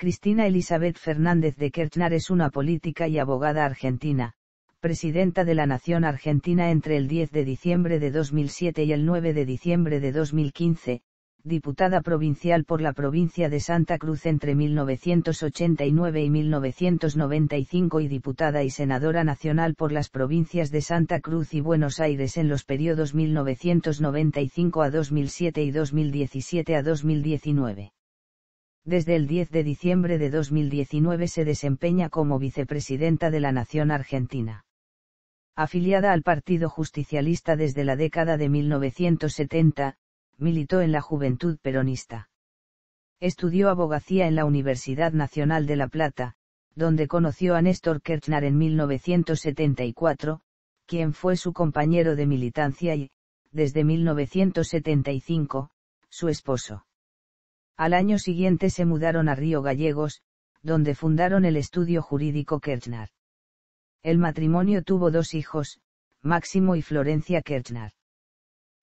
Cristina Elizabeth Fernández de Kirchner es una política y abogada argentina, presidenta de la Nación Argentina entre el 10 de diciembre de 2007 y el 9 de diciembre de 2015, diputada provincial por la provincia de Santa Cruz entre 1989 y 1995 y diputada y senadora nacional por las provincias de Santa Cruz y Buenos Aires en los periodos 1995 a 2007 y 2017 a 2019. Desde el 10 de diciembre de 2019 se desempeña como vicepresidenta de la Nación Argentina. Afiliada al Partido Justicialista desde la década de 1970, militó en la Juventud Peronista. Estudió abogacía en la Universidad Nacional de La Plata, donde conoció a Néstor Kirchner en 1974, quien fue su compañero de militancia y, desde 1975, su esposo. Al año siguiente se mudaron a Río Gallegos, donde fundaron el estudio jurídico Kirchner. El matrimonio tuvo dos hijos, Máximo y Florencia Kirchner.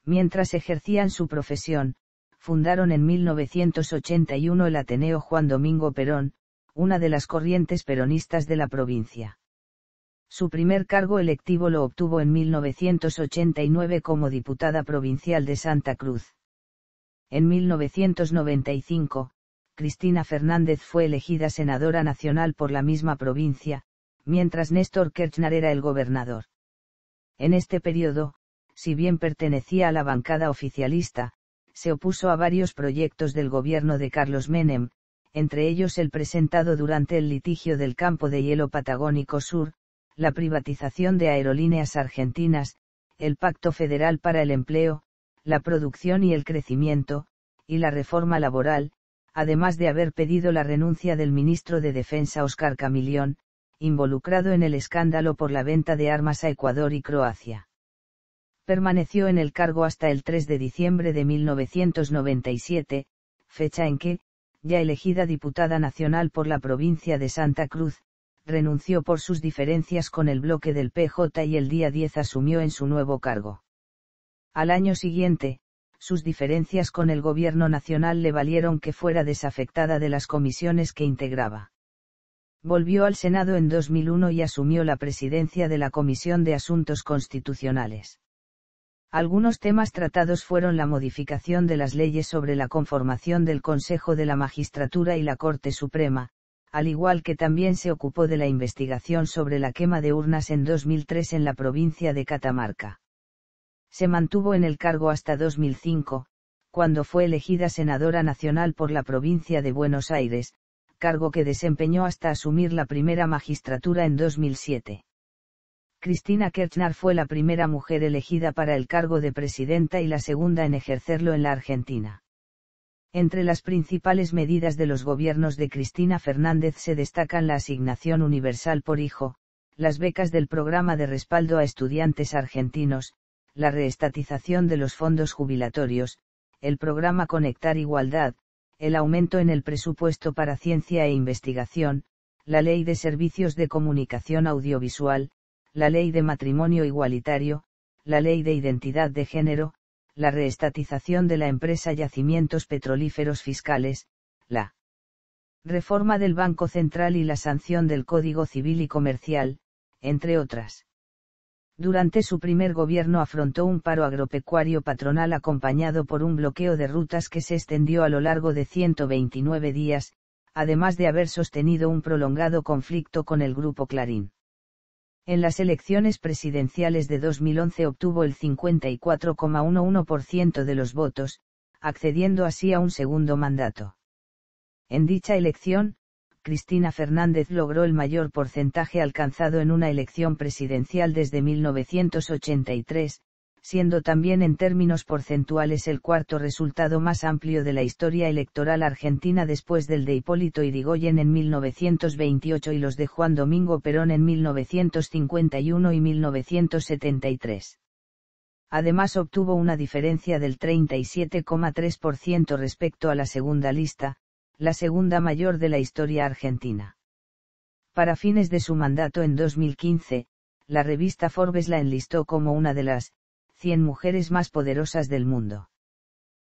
Mientras ejercían su profesión, fundaron en 1981 el Ateneo Juan Domingo Perón, una de las corrientes peronistas de la provincia. Su primer cargo electivo lo obtuvo en 1989 como diputada provincial de Santa Cruz. En 1995, Cristina Fernández fue elegida senadora nacional por la misma provincia, mientras Néstor Kirchner era el gobernador. En este periodo, si bien pertenecía a la bancada oficialista, se opuso a varios proyectos del gobierno de Carlos Menem, entre ellos el presentado durante el litigio del campo de hielo patagónico sur, la privatización de aerolíneas argentinas, el Pacto Federal para el Empleo, la producción y el crecimiento, y la reforma laboral, además de haber pedido la renuncia del ministro de Defensa Oscar Camilión, involucrado en el escándalo por la venta de armas a Ecuador y Croacia. Permaneció en el cargo hasta el 3 de diciembre de 1997, fecha en que, ya elegida diputada nacional por la provincia de Santa Cruz, renunció por sus diferencias con el bloque del PJ y el día 10 asumió en su nuevo cargo. Al año siguiente, sus diferencias con el gobierno nacional le valieron que fuera desafectada de las comisiones que integraba. Volvió al Senado en 2001 y asumió la presidencia de la Comisión de Asuntos Constitucionales. Algunos temas tratados fueron la modificación de las leyes sobre la conformación del Consejo de la Magistratura y la Corte Suprema, al igual que también se ocupó de la investigación sobre la quema de urnas en 2003 en la provincia de Catamarca. Se mantuvo en el cargo hasta 2005, cuando fue elegida senadora nacional por la provincia de Buenos Aires, cargo que desempeñó hasta asumir la primera magistratura en 2007. Cristina Kirchner fue la primera mujer elegida para el cargo de presidenta y la segunda en ejercerlo en la Argentina. Entre las principales medidas de los gobiernos de Cristina Fernández se destacan la asignación universal por hijo, las becas del programa de respaldo a estudiantes argentinos, la reestatización de los fondos jubilatorios, el programa Conectar Igualdad, el aumento en el presupuesto para ciencia e investigación, la ley de servicios de comunicación audiovisual, la ley de matrimonio igualitario, la ley de identidad de género, la reestatización de la empresa Yacimientos Petrolíferos Fiscales, la reforma del Banco Central y la sanción del Código Civil y Comercial, entre otras. Durante su primer gobierno afrontó un paro agropecuario patronal acompañado por un bloqueo de rutas que se extendió a lo largo de 129 días, además de haber sostenido un prolongado conflicto con el grupo Clarín. En las elecciones presidenciales de 2011 obtuvo el 54,11% de los votos, accediendo así a un segundo mandato. En dicha elección, Cristina Fernández logró el mayor porcentaje alcanzado en una elección presidencial desde 1983, siendo también en términos porcentuales el cuarto resultado más amplio de la historia electoral argentina después del de Hipólito Yrigoyen en 1928 y los de Juan Domingo Perón en 1951 y 1973. Además obtuvo una diferencia del 37,3% respecto a la segunda lista, la segunda mayor de la historia argentina. Para fines de su mandato en 2015, la revista Forbes la enlistó como una de las 100 mujeres más poderosas del mundo.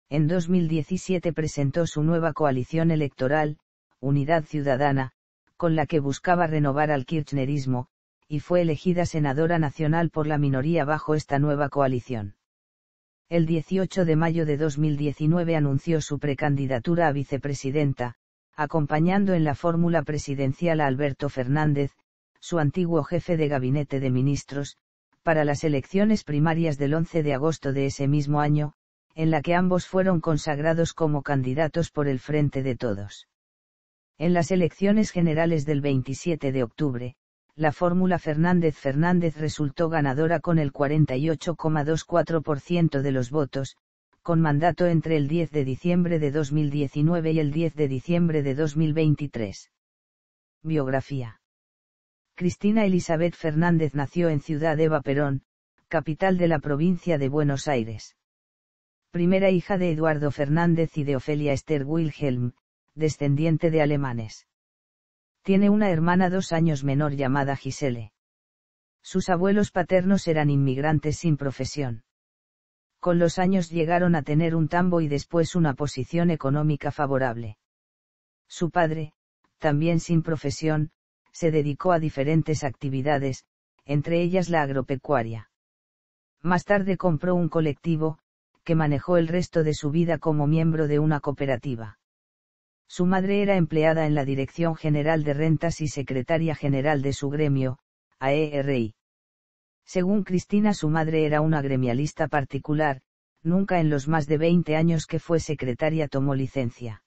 En 2017 presentó su nueva coalición electoral, Unidad Ciudadana, con la que buscaba renovar al kirchnerismo, y fue elegida senadora nacional por la minoría bajo esta nueva coalición el 18 de mayo de 2019 anunció su precandidatura a vicepresidenta, acompañando en la fórmula presidencial a Alberto Fernández, su antiguo jefe de gabinete de ministros, para las elecciones primarias del 11 de agosto de ese mismo año, en la que ambos fueron consagrados como candidatos por el Frente de Todos. En las elecciones generales del 27 de octubre, la fórmula Fernández-Fernández resultó ganadora con el 48,24% de los votos, con mandato entre el 10 de diciembre de 2019 y el 10 de diciembre de 2023. Biografía. Cristina Elizabeth Fernández nació en Ciudad Eva Perón, capital de la provincia de Buenos Aires. Primera hija de Eduardo Fernández y de Ofelia Esther Wilhelm, descendiente de alemanes. Tiene una hermana dos años menor llamada Gisele. Sus abuelos paternos eran inmigrantes sin profesión. Con los años llegaron a tener un tambo y después una posición económica favorable. Su padre, también sin profesión, se dedicó a diferentes actividades, entre ellas la agropecuaria. Más tarde compró un colectivo, que manejó el resto de su vida como miembro de una cooperativa. Su madre era empleada en la Dirección General de Rentas y secretaria general de su gremio, AERI. Según Cristina, su madre era una gremialista particular, nunca en los más de 20 años que fue secretaria tomó licencia.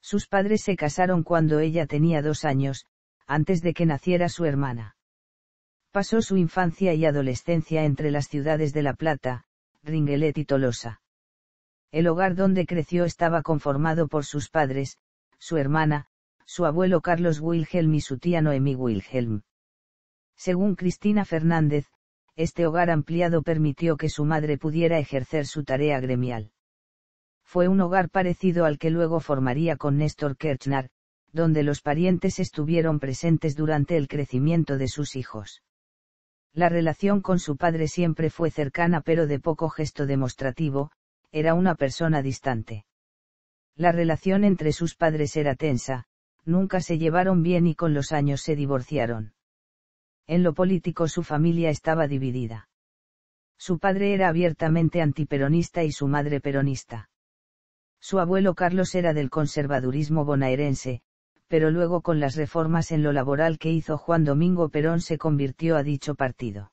Sus padres se casaron cuando ella tenía dos años, antes de que naciera su hermana. Pasó su infancia y adolescencia entre las ciudades de La Plata, Ringuelet y Tolosa. El hogar donde creció estaba conformado por sus padres, su hermana, su abuelo Carlos Wilhelm y su tía Noemí Wilhelm. Según Cristina Fernández, este hogar ampliado permitió que su madre pudiera ejercer su tarea gremial. Fue un hogar parecido al que luego formaría con Néstor Kirchner, donde los parientes estuvieron presentes durante el crecimiento de sus hijos. La relación con su padre siempre fue cercana pero de poco gesto demostrativo, era una persona distante. La relación entre sus padres era tensa, nunca se llevaron bien y con los años se divorciaron. En lo político su familia estaba dividida. Su padre era abiertamente antiperonista y su madre peronista. Su abuelo Carlos era del conservadurismo bonaerense, pero luego con las reformas en lo laboral que hizo Juan Domingo Perón se convirtió a dicho partido.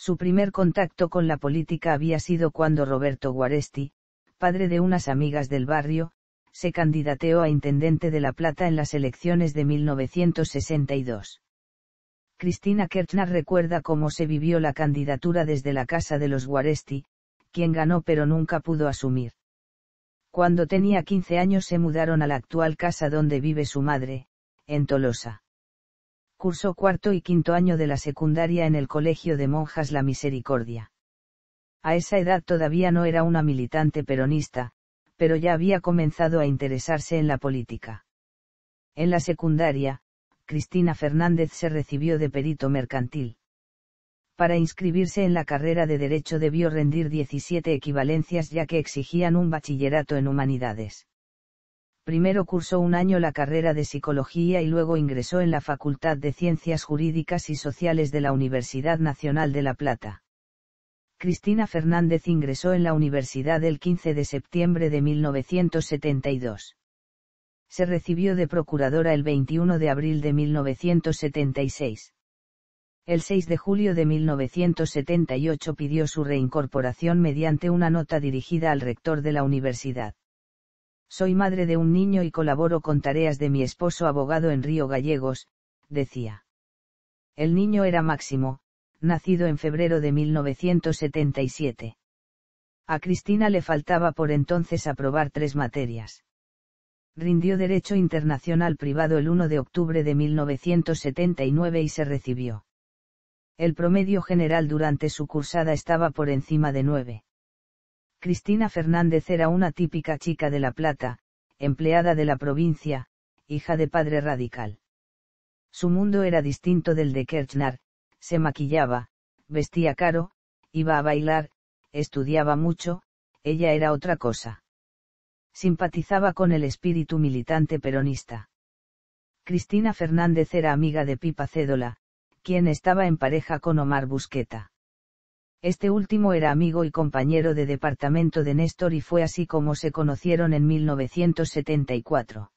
Su primer contacto con la política había sido cuando Roberto Guaresti, padre de unas amigas del barrio, se candidateó a intendente de La Plata en las elecciones de 1962. Cristina Kirchner recuerda cómo se vivió la candidatura desde la casa de los Guaresti, quien ganó pero nunca pudo asumir. Cuando tenía 15 años se mudaron a la actual casa donde vive su madre, en Tolosa cursó cuarto y quinto año de la secundaria en el Colegio de Monjas La Misericordia. A esa edad todavía no era una militante peronista, pero ya había comenzado a interesarse en la política. En la secundaria, Cristina Fernández se recibió de perito mercantil. Para inscribirse en la carrera de Derecho debió rendir 17 equivalencias ya que exigían un bachillerato en humanidades. Primero cursó un año la carrera de psicología y luego ingresó en la Facultad de Ciencias Jurídicas y Sociales de la Universidad Nacional de La Plata. Cristina Fernández ingresó en la universidad el 15 de septiembre de 1972. Se recibió de procuradora el 21 de abril de 1976 el 6 de julio de 1978 pidió su reincorporación mediante una nota dirigida al rector de la universidad. Soy madre de un niño y colaboro con tareas de mi esposo abogado en Río Gallegos, decía. El niño era Máximo, nacido en febrero de 1977. A Cristina le faltaba por entonces aprobar tres materias. Rindió Derecho Internacional Privado el 1 de octubre de 1979 y se recibió. El promedio general durante su cursada estaba por encima de nueve. Cristina Fernández era una típica chica de La Plata, empleada de la provincia, hija de padre radical. Su mundo era distinto del de Kirchner, se maquillaba, vestía caro, iba a bailar, estudiaba mucho, ella era otra cosa. Simpatizaba con el espíritu militante peronista. Cristina Fernández era amiga de Pipa Cédola, quien estaba en pareja con Omar Busqueta. Este último era amigo y compañero de departamento de Néstor y fue así como se conocieron en 1974.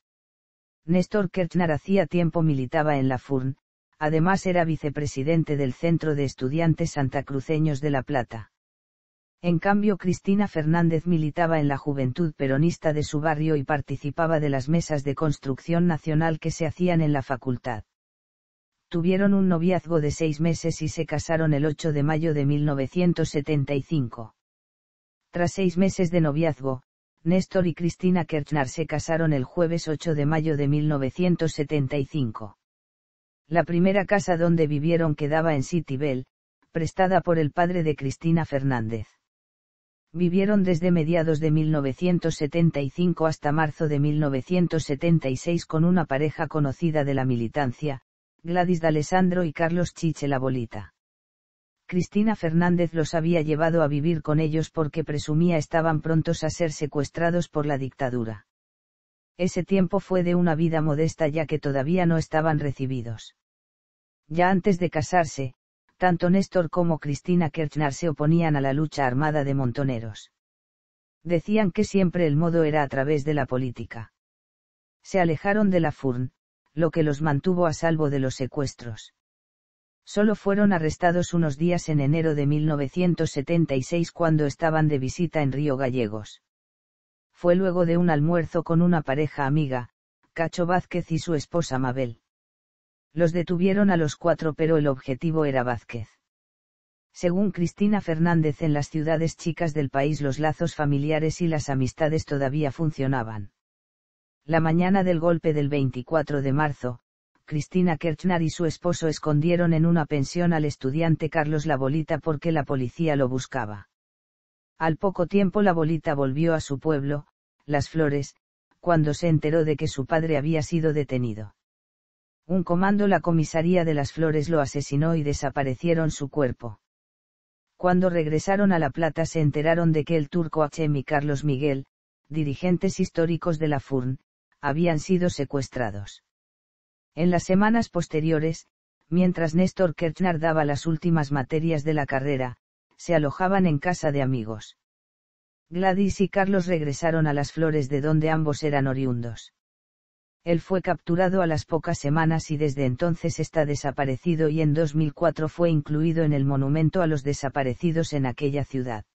Néstor Kirchner hacía tiempo militaba en la FURN, además era vicepresidente del Centro de Estudiantes Santacruceños de La Plata. En cambio Cristina Fernández militaba en la juventud peronista de su barrio y participaba de las mesas de construcción nacional que se hacían en la facultad tuvieron un noviazgo de seis meses y se casaron el 8 de mayo de 1975. Tras seis meses de noviazgo, Néstor y Cristina Kirchner se casaron el jueves 8 de mayo de 1975. La primera casa donde vivieron quedaba en City Bell, prestada por el padre de Cristina Fernández. Vivieron desde mediados de 1975 hasta marzo de 1976 con una pareja conocida de la militancia, Gladys D'Alessandro y Carlos Chiche la bolita. Cristina Fernández los había llevado a vivir con ellos porque presumía estaban prontos a ser secuestrados por la dictadura. Ese tiempo fue de una vida modesta ya que todavía no estaban recibidos. Ya antes de casarse, tanto Néstor como Cristina Kirchner se oponían a la lucha armada de montoneros. Decían que siempre el modo era a través de la política. Se alejaron de la FURN, lo que los mantuvo a salvo de los secuestros. Solo fueron arrestados unos días en enero de 1976 cuando estaban de visita en Río Gallegos. Fue luego de un almuerzo con una pareja amiga, Cacho Vázquez y su esposa Mabel. Los detuvieron a los cuatro pero el objetivo era Vázquez. Según Cristina Fernández en las ciudades chicas del país los lazos familiares y las amistades todavía funcionaban la mañana del golpe del 24 de marzo, Cristina Kirchner y su esposo escondieron en una pensión al estudiante Carlos Labolita porque la policía lo buscaba. Al poco tiempo La Bolita volvió a su pueblo, Las Flores, cuando se enteró de que su padre había sido detenido. Un comando la comisaría de Las Flores lo asesinó y desaparecieron su cuerpo. Cuando regresaron a La Plata se enteraron de que el turco H.M. y Carlos Miguel, dirigentes históricos de la FURN, habían sido secuestrados. En las semanas posteriores, mientras Néstor Kirchner daba las últimas materias de la carrera, se alojaban en casa de amigos. Gladys y Carlos regresaron a las flores de donde ambos eran oriundos. Él fue capturado a las pocas semanas y desde entonces está desaparecido y en 2004 fue incluido en el monumento a los desaparecidos en aquella ciudad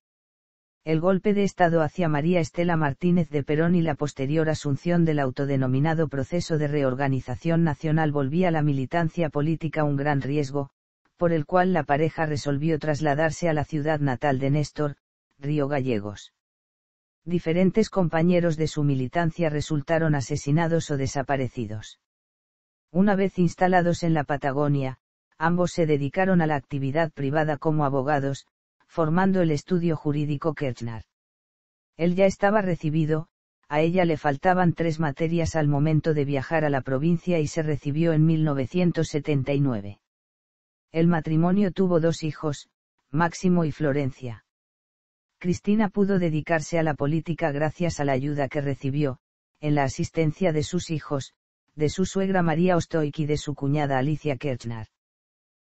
el golpe de Estado hacia María Estela Martínez de Perón y la posterior asunción del autodenominado proceso de reorganización nacional volvía a la militancia política un gran riesgo, por el cual la pareja resolvió trasladarse a la ciudad natal de Néstor, Río Gallegos. Diferentes compañeros de su militancia resultaron asesinados o desaparecidos. Una vez instalados en la Patagonia, ambos se dedicaron a la actividad privada como abogados, formando el estudio jurídico Kirchner. Él ya estaba recibido, a ella le faltaban tres materias al momento de viajar a la provincia y se recibió en 1979. El matrimonio tuvo dos hijos, Máximo y Florencia. Cristina pudo dedicarse a la política gracias a la ayuda que recibió, en la asistencia de sus hijos, de su suegra María Ostoik y de su cuñada Alicia Kirchner.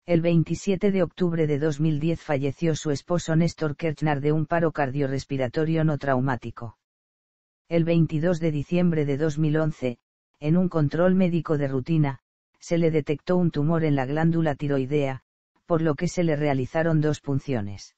El 27 de octubre de 2010 falleció su esposo Néstor Kirchner de un paro cardiorrespiratorio no traumático. El 22 de diciembre de 2011, en un control médico de rutina, se le detectó un tumor en la glándula tiroidea, por lo que se le realizaron dos punciones.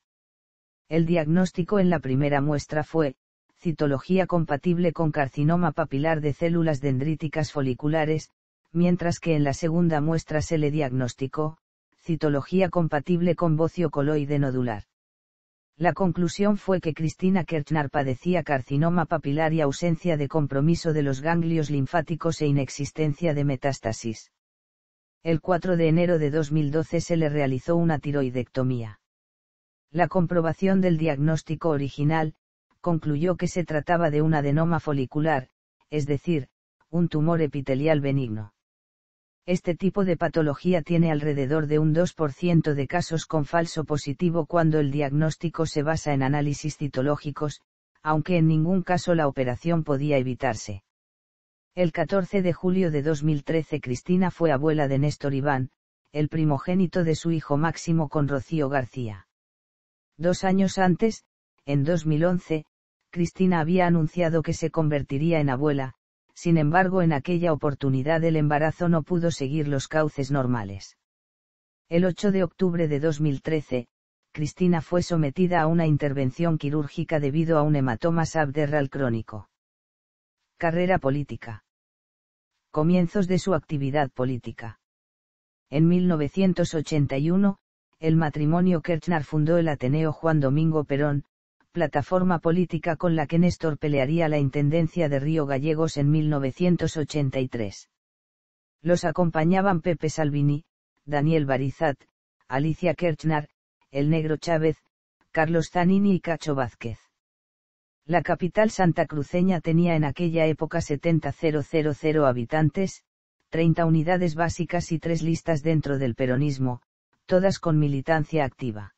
El diagnóstico en la primera muestra fue, citología compatible con carcinoma papilar de células dendríticas foliculares, mientras que en la segunda muestra se le diagnosticó, citología compatible con bocio coloide nodular. La conclusión fue que Cristina Kirchner padecía carcinoma papilar y ausencia de compromiso de los ganglios linfáticos e inexistencia de metástasis. El 4 de enero de 2012 se le realizó una tiroidectomía. La comprobación del diagnóstico original, concluyó que se trataba de un adenoma folicular, es decir, un tumor epitelial benigno. Este tipo de patología tiene alrededor de un 2% de casos con falso positivo cuando el diagnóstico se basa en análisis citológicos, aunque en ningún caso la operación podía evitarse. El 14 de julio de 2013 Cristina fue abuela de Néstor Iván, el primogénito de su hijo Máximo con Rocío García. Dos años antes, en 2011, Cristina había anunciado que se convertiría en abuela, sin embargo en aquella oportunidad el embarazo no pudo seguir los cauces normales. El 8 de octubre de 2013, Cristina fue sometida a una intervención quirúrgica debido a un hematoma subderral crónico. Carrera política. Comienzos de su actividad política. En 1981, el matrimonio Kirchner fundó el Ateneo Juan Domingo Perón, plataforma política con la que Néstor pelearía la Intendencia de Río Gallegos en 1983. Los acompañaban Pepe Salvini, Daniel Barizat, Alicia Kirchner, El Negro Chávez, Carlos Zanini y Cacho Vázquez. La capital santacruceña tenía en aquella época 70.000 habitantes, 30 unidades básicas y tres listas dentro del peronismo, todas con militancia activa.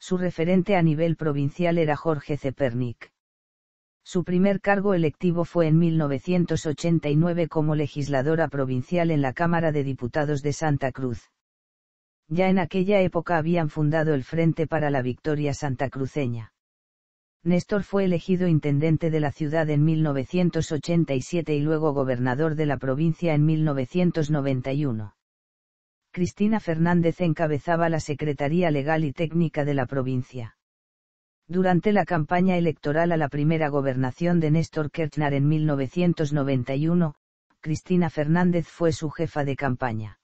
Su referente a nivel provincial era Jorge Zepernik. Su primer cargo electivo fue en 1989 como legisladora provincial en la Cámara de Diputados de Santa Cruz. Ya en aquella época habían fundado el Frente para la Victoria Santacruceña. Néstor fue elegido intendente de la ciudad en 1987 y luego gobernador de la provincia en 1991. Cristina Fernández encabezaba la Secretaría Legal y Técnica de la provincia. Durante la campaña electoral a la primera gobernación de Néstor Kirchner en 1991, Cristina Fernández fue su jefa de campaña.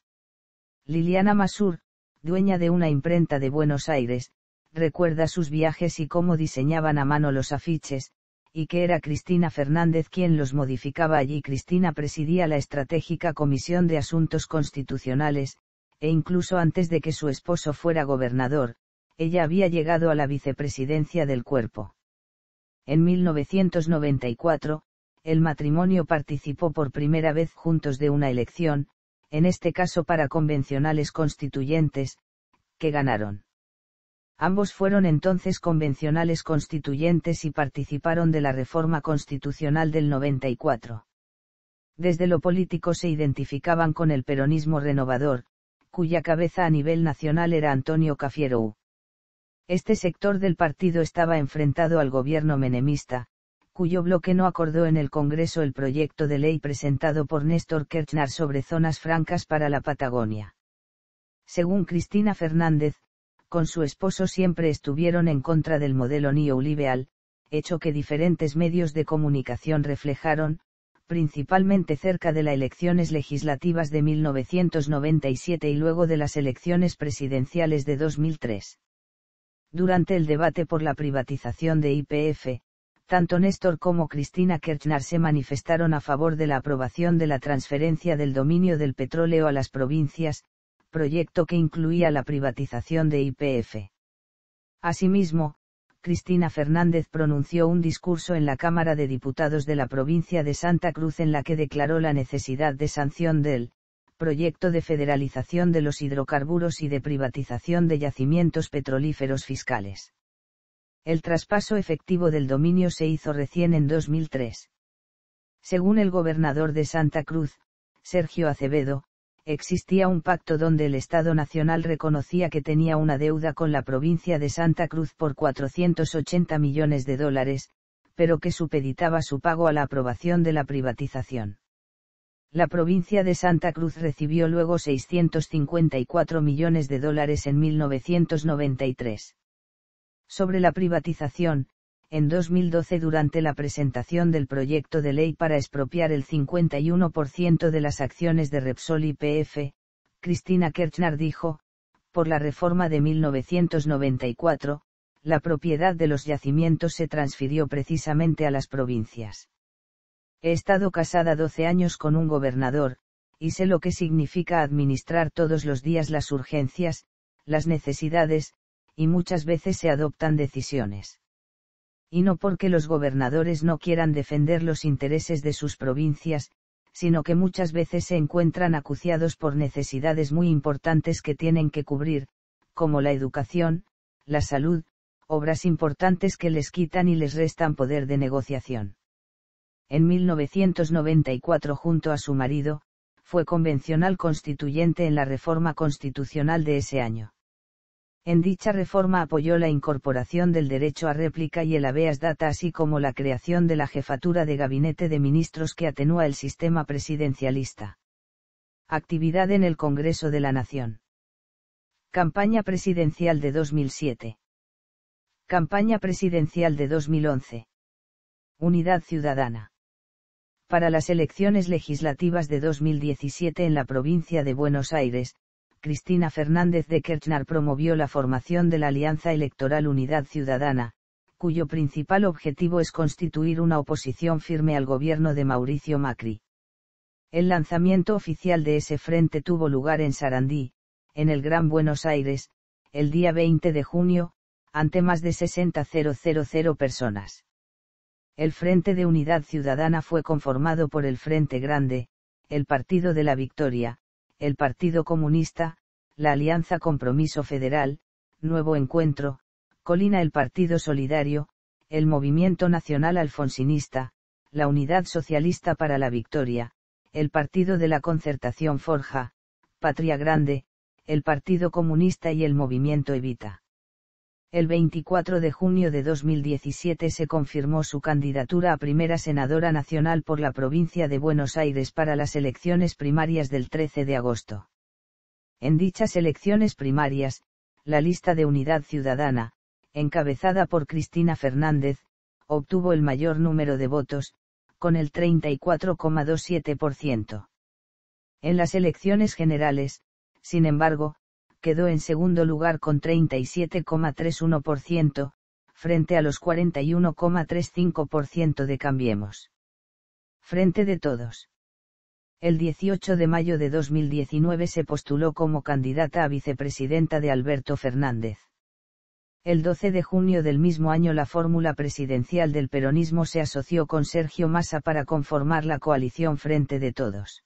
Liliana Masur, dueña de una imprenta de Buenos Aires, recuerda sus viajes y cómo diseñaban a mano los afiches, y que era Cristina Fernández quien los modificaba allí. Cristina presidía la estratégica Comisión de Asuntos Constitucionales, e incluso antes de que su esposo fuera gobernador, ella había llegado a la vicepresidencia del cuerpo. En 1994, el matrimonio participó por primera vez juntos de una elección, en este caso para convencionales constituyentes, que ganaron. Ambos fueron entonces convencionales constituyentes y participaron de la reforma constitucional del 94. Desde lo político se identificaban con el peronismo renovador, cuya cabeza a nivel nacional era Antonio Cafiero. Este sector del partido estaba enfrentado al gobierno menemista, cuyo bloque no acordó en el Congreso el proyecto de ley presentado por Néstor Kirchner sobre zonas francas para la Patagonia. Según Cristina Fernández, con su esposo siempre estuvieron en contra del modelo neoliberal, hecho que diferentes medios de comunicación reflejaron, principalmente cerca de las elecciones legislativas de 1997 y luego de las elecciones presidenciales de 2003. Durante el debate por la privatización de IPF, tanto Néstor como Cristina Kirchner se manifestaron a favor de la aprobación de la transferencia del dominio del petróleo a las provincias, proyecto que incluía la privatización de IPF. Asimismo, Cristina Fernández pronunció un discurso en la Cámara de Diputados de la provincia de Santa Cruz en la que declaró la necesidad de sanción del proyecto de federalización de los hidrocarburos y de privatización de yacimientos petrolíferos fiscales. El traspaso efectivo del dominio se hizo recién en 2003. Según el gobernador de Santa Cruz, Sergio Acevedo, existía un pacto donde el Estado Nacional reconocía que tenía una deuda con la provincia de Santa Cruz por 480 millones de dólares, pero que supeditaba su pago a la aprobación de la privatización. La provincia de Santa Cruz recibió luego 654 millones de dólares en 1993. Sobre la privatización, en 2012 durante la presentación del proyecto de ley para expropiar el 51% de las acciones de Repsol y PF, Cristina Kirchner dijo, por la reforma de 1994, la propiedad de los yacimientos se transfirió precisamente a las provincias. He estado casada 12 años con un gobernador, y sé lo que significa administrar todos los días las urgencias, las necesidades, y muchas veces se adoptan decisiones y no porque los gobernadores no quieran defender los intereses de sus provincias, sino que muchas veces se encuentran acuciados por necesidades muy importantes que tienen que cubrir, como la educación, la salud, obras importantes que les quitan y les restan poder de negociación. En 1994 junto a su marido, fue convencional constituyente en la reforma constitucional de ese año. En dicha reforma apoyó la incorporación del derecho a réplica y el habeas data así como la creación de la jefatura de gabinete de ministros que atenúa el sistema presidencialista. Actividad en el Congreso de la Nación. Campaña presidencial de 2007. Campaña presidencial de 2011. Unidad Ciudadana. Para las elecciones legislativas de 2017 en la provincia de Buenos Aires, Cristina Fernández de Kirchner promovió la formación de la Alianza Electoral Unidad Ciudadana, cuyo principal objetivo es constituir una oposición firme al gobierno de Mauricio Macri. El lanzamiento oficial de ese frente tuvo lugar en Sarandí, en el Gran Buenos Aires, el día 20 de junio, ante más de 60.000 personas. El Frente de Unidad Ciudadana fue conformado por el Frente Grande, el Partido de la Victoria, el Partido Comunista, la Alianza Compromiso Federal, Nuevo Encuentro, Colina el Partido Solidario, el Movimiento Nacional Alfonsinista, la Unidad Socialista para la Victoria, el Partido de la Concertación Forja, Patria Grande, el Partido Comunista y el Movimiento Evita el 24 de junio de 2017 se confirmó su candidatura a primera senadora nacional por la provincia de Buenos Aires para las elecciones primarias del 13 de agosto. En dichas elecciones primarias, la lista de Unidad Ciudadana, encabezada por Cristina Fernández, obtuvo el mayor número de votos, con el 34,27%. En las elecciones generales, sin embargo, quedó en segundo lugar con 37,31%, frente a los 41,35% de Cambiemos. Frente de todos. El 18 de mayo de 2019 se postuló como candidata a vicepresidenta de Alberto Fernández. El 12 de junio del mismo año la fórmula presidencial del peronismo se asoció con Sergio Massa para conformar la coalición Frente de Todos.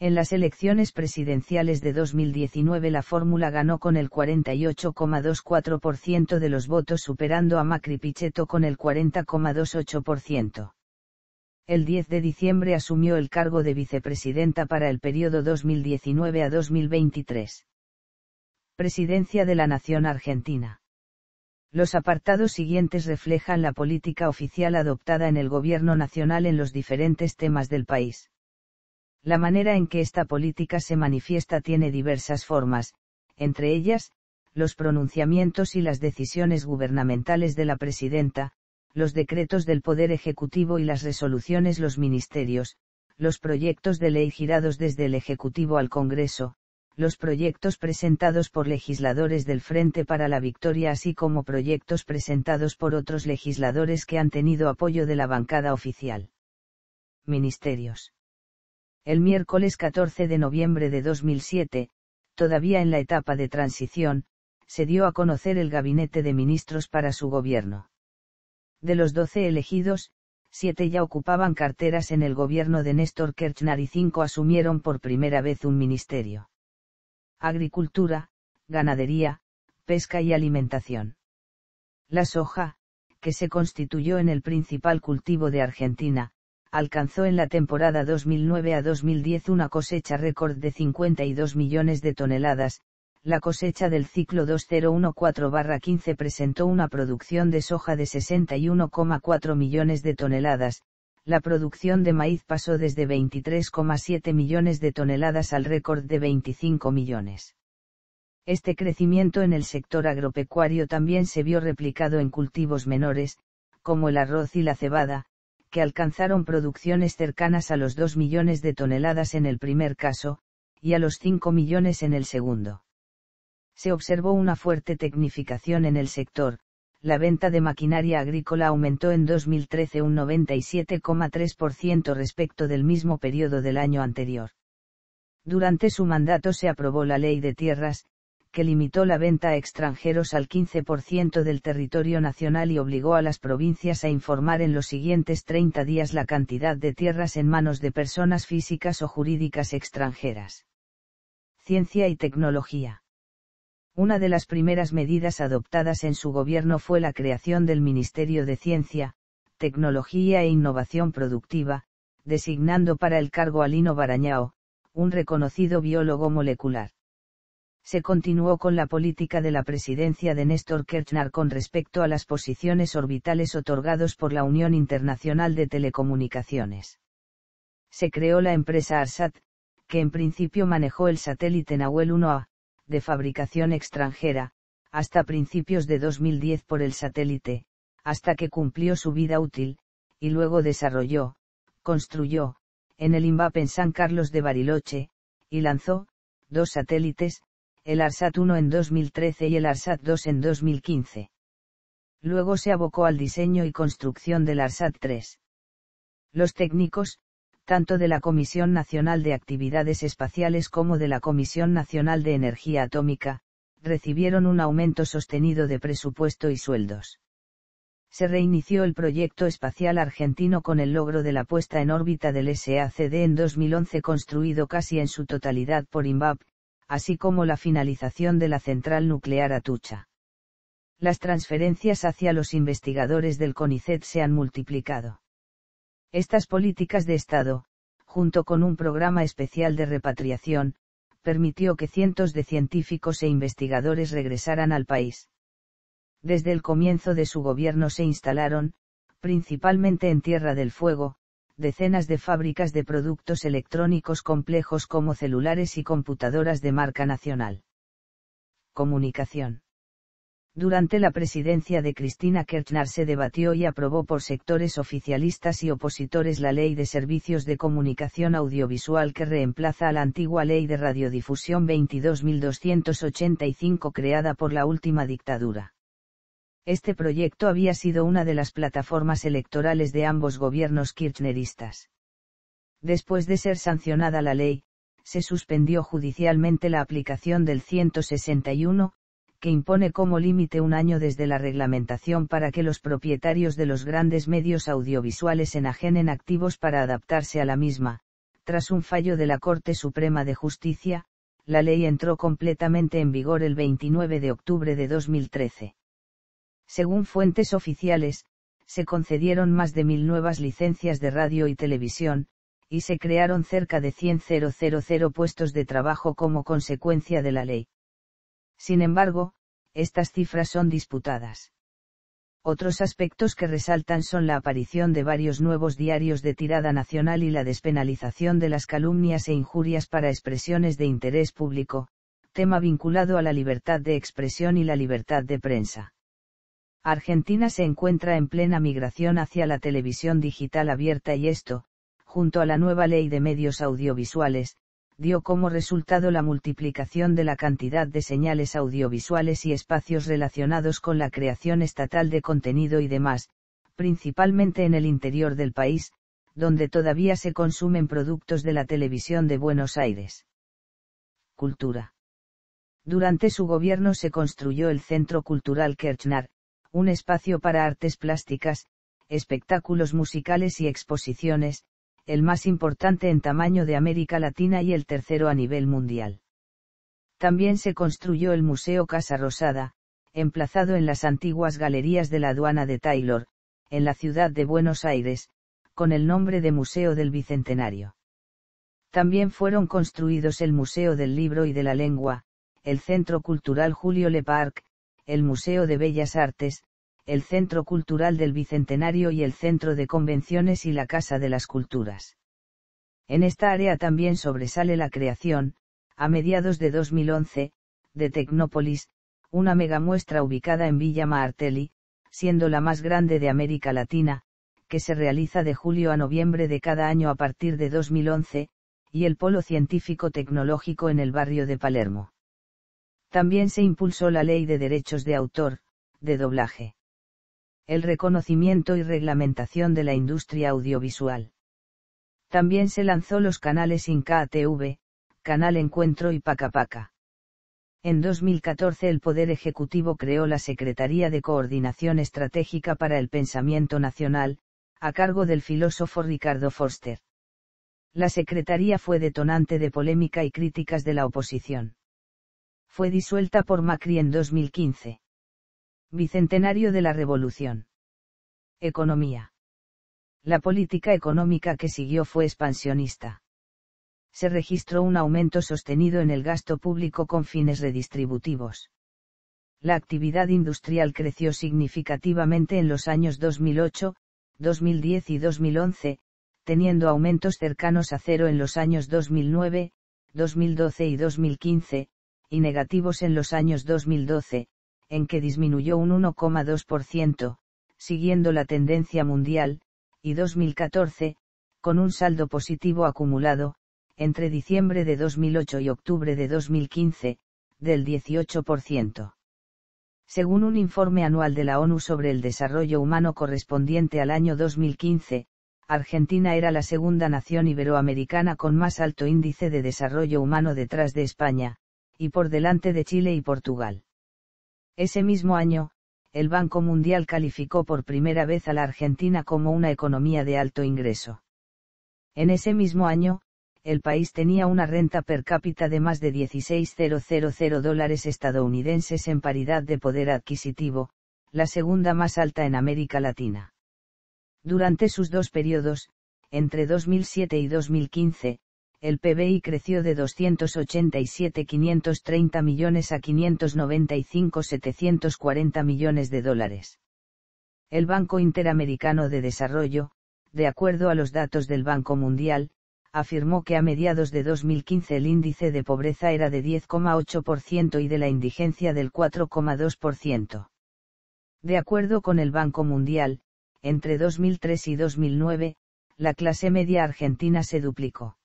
En las elecciones presidenciales de 2019 la fórmula ganó con el 48,24% de los votos superando a Macri Pichetto con el 40,28%. El 10 de diciembre asumió el cargo de vicepresidenta para el periodo 2019 a 2023. Presidencia de la Nación Argentina. Los apartados siguientes reflejan la política oficial adoptada en el Gobierno Nacional en los diferentes temas del país. La manera en que esta política se manifiesta tiene diversas formas, entre ellas, los pronunciamientos y las decisiones gubernamentales de la presidenta, los decretos del Poder Ejecutivo y las resoluciones los ministerios, los proyectos de ley girados desde el Ejecutivo al Congreso, los proyectos presentados por legisladores del Frente para la Victoria así como proyectos presentados por otros legisladores que han tenido apoyo de la bancada oficial. Ministerios. El miércoles 14 de noviembre de 2007, todavía en la etapa de transición, se dio a conocer el gabinete de ministros para su gobierno. De los 12 elegidos, siete ya ocupaban carteras en el gobierno de Néstor Kirchner y cinco asumieron por primera vez un ministerio. Agricultura, ganadería, pesca y alimentación. La soja, que se constituyó en el principal cultivo de Argentina, alcanzó en la temporada 2009 a 2010 una cosecha récord de 52 millones de toneladas, la cosecha del ciclo 2014-15 presentó una producción de soja de 61,4 millones de toneladas, la producción de maíz pasó desde 23,7 millones de toneladas al récord de 25 millones. Este crecimiento en el sector agropecuario también se vio replicado en cultivos menores, como el arroz y la cebada, que alcanzaron producciones cercanas a los 2 millones de toneladas en el primer caso, y a los 5 millones en el segundo. Se observó una fuerte tecnificación en el sector, la venta de maquinaria agrícola aumentó en 2013 un 97,3% respecto del mismo periodo del año anterior. Durante su mandato se aprobó la Ley de Tierras, que limitó la venta a extranjeros al 15% del territorio nacional y obligó a las provincias a informar en los siguientes 30 días la cantidad de tierras en manos de personas físicas o jurídicas extranjeras. Ciencia y tecnología. Una de las primeras medidas adoptadas en su gobierno fue la creación del Ministerio de Ciencia, Tecnología e Innovación Productiva, designando para el cargo a Lino Barañao, un reconocido biólogo molecular se continuó con la política de la presidencia de Néstor Kirchner con respecto a las posiciones orbitales otorgados por la Unión Internacional de Telecomunicaciones. Se creó la empresa ARSAT, que en principio manejó el satélite Nahuel 1A, de fabricación extranjera, hasta principios de 2010 por el satélite, hasta que cumplió su vida útil, y luego desarrolló, construyó, en el IMBAP en San Carlos de Bariloche, y lanzó, dos satélites, el ARSAT 1 en 2013 y el ARSAT 2 en 2015. Luego se abocó al diseño y construcción del ARSAT 3. Los técnicos, tanto de la Comisión Nacional de Actividades Espaciales como de la Comisión Nacional de Energía Atómica, recibieron un aumento sostenido de presupuesto y sueldos. Se reinició el proyecto espacial argentino con el logro de la puesta en órbita del SACD en 2011 construido casi en su totalidad por imbap, así como la finalización de la central nuclear Atucha. Las transferencias hacia los investigadores del CONICET se han multiplicado. Estas políticas de Estado, junto con un programa especial de repatriación, permitió que cientos de científicos e investigadores regresaran al país. Desde el comienzo de su gobierno se instalaron, principalmente en Tierra del Fuego, decenas de fábricas de productos electrónicos complejos como celulares y computadoras de marca nacional. Comunicación. Durante la presidencia de Cristina Kirchner se debatió y aprobó por sectores oficialistas y opositores la Ley de Servicios de Comunicación Audiovisual que reemplaza a la antigua Ley de Radiodifusión 22.285 creada por la última dictadura. Este proyecto había sido una de las plataformas electorales de ambos gobiernos kirchneristas. Después de ser sancionada la ley, se suspendió judicialmente la aplicación del 161, que impone como límite un año desde la reglamentación para que los propietarios de los grandes medios audiovisuales enajenen activos para adaptarse a la misma. Tras un fallo de la Corte Suprema de Justicia, la ley entró completamente en vigor el 29 de octubre de 2013. Según fuentes oficiales, se concedieron más de mil nuevas licencias de radio y televisión, y se crearon cerca de 100.000 puestos de trabajo como consecuencia de la ley. Sin embargo, estas cifras son disputadas. Otros aspectos que resaltan son la aparición de varios nuevos diarios de tirada nacional y la despenalización de las calumnias e injurias para expresiones de interés público, tema vinculado a la libertad de expresión y la libertad de prensa. Argentina se encuentra en plena migración hacia la televisión digital abierta y esto, junto a la nueva ley de medios audiovisuales, dio como resultado la multiplicación de la cantidad de señales audiovisuales y espacios relacionados con la creación estatal de contenido y demás, principalmente en el interior del país, donde todavía se consumen productos de la televisión de Buenos Aires. Cultura. Durante su gobierno se construyó el Centro Cultural Kirchner, un espacio para artes plásticas, espectáculos musicales y exposiciones, el más importante en tamaño de América Latina y el tercero a nivel mundial. También se construyó el Museo Casa Rosada, emplazado en las antiguas galerías de la aduana de Taylor, en la ciudad de Buenos Aires, con el nombre de Museo del Bicentenario. También fueron construidos el Museo del Libro y de la Lengua, el Centro Cultural Julio Parc el Museo de Bellas Artes, el Centro Cultural del Bicentenario y el Centro de Convenciones y la Casa de las Culturas. En esta área también sobresale la creación, a mediados de 2011, de Tecnópolis, una megamuestra ubicada en Villa Martelli, siendo la más grande de América Latina, que se realiza de julio a noviembre de cada año a partir de 2011, y el Polo Científico Tecnológico en el barrio de Palermo. También se impulsó la Ley de Derechos de Autor, de doblaje. El reconocimiento y reglamentación de la industria audiovisual. También se lanzó los canales Inca TV, Canal Encuentro y Pacapaca. En 2014 el Poder Ejecutivo creó la Secretaría de Coordinación Estratégica para el Pensamiento Nacional, a cargo del filósofo Ricardo Forster. La Secretaría fue detonante de polémica y críticas de la oposición fue disuelta por Macri en 2015. Bicentenario de la Revolución. Economía. La política económica que siguió fue expansionista. Se registró un aumento sostenido en el gasto público con fines redistributivos. La actividad industrial creció significativamente en los años 2008, 2010 y 2011, teniendo aumentos cercanos a cero en los años 2009, 2012 y 2015, y negativos en los años 2012, en que disminuyó un 1,2%, siguiendo la tendencia mundial, y 2014, con un saldo positivo acumulado, entre diciembre de 2008 y octubre de 2015, del 18%. Según un informe anual de la ONU sobre el desarrollo humano correspondiente al año 2015, Argentina era la segunda nación iberoamericana con más alto índice de desarrollo humano detrás de España, y por delante de Chile y Portugal. Ese mismo año, el Banco Mundial calificó por primera vez a la Argentina como una economía de alto ingreso. En ese mismo año, el país tenía una renta per cápita de más de 16.000 dólares estadounidenses en paridad de poder adquisitivo, la segunda más alta en América Latina. Durante sus dos periodos, entre 2007 y 2015, el PBI creció de 287.530 millones a 595.740 millones de dólares. El Banco Interamericano de Desarrollo, de acuerdo a los datos del Banco Mundial, afirmó que a mediados de 2015 el índice de pobreza era de 10,8% y de la indigencia del 4,2%. De acuerdo con el Banco Mundial, entre 2003 y 2009, la clase media argentina se duplicó.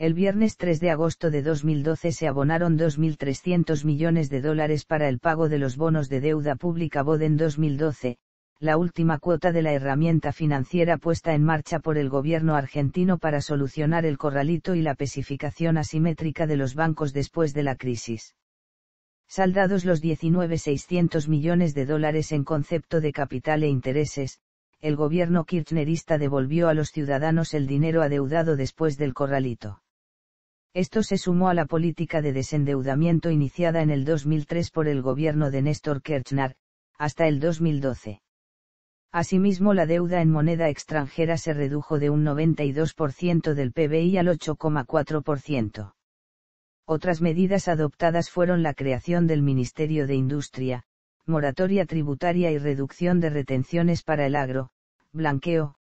El viernes 3 de agosto de 2012 se abonaron 2.300 millones de dólares para el pago de los bonos de deuda pública Boden 2012, la última cuota de la herramienta financiera puesta en marcha por el gobierno argentino para solucionar el corralito y la pesificación asimétrica de los bancos después de la crisis. Saldados los 19.600 millones de dólares en concepto de capital e intereses, el gobierno kirchnerista devolvió a los ciudadanos el dinero adeudado después del corralito. Esto se sumó a la política de desendeudamiento iniciada en el 2003 por el gobierno de Néstor Kirchner, hasta el 2012. Asimismo, la deuda en moneda extranjera se redujo de un 92% del PBI al 8,4%. Otras medidas adoptadas fueron la creación del Ministerio de Industria, moratoria tributaria y reducción de retenciones para el agro, blanqueo,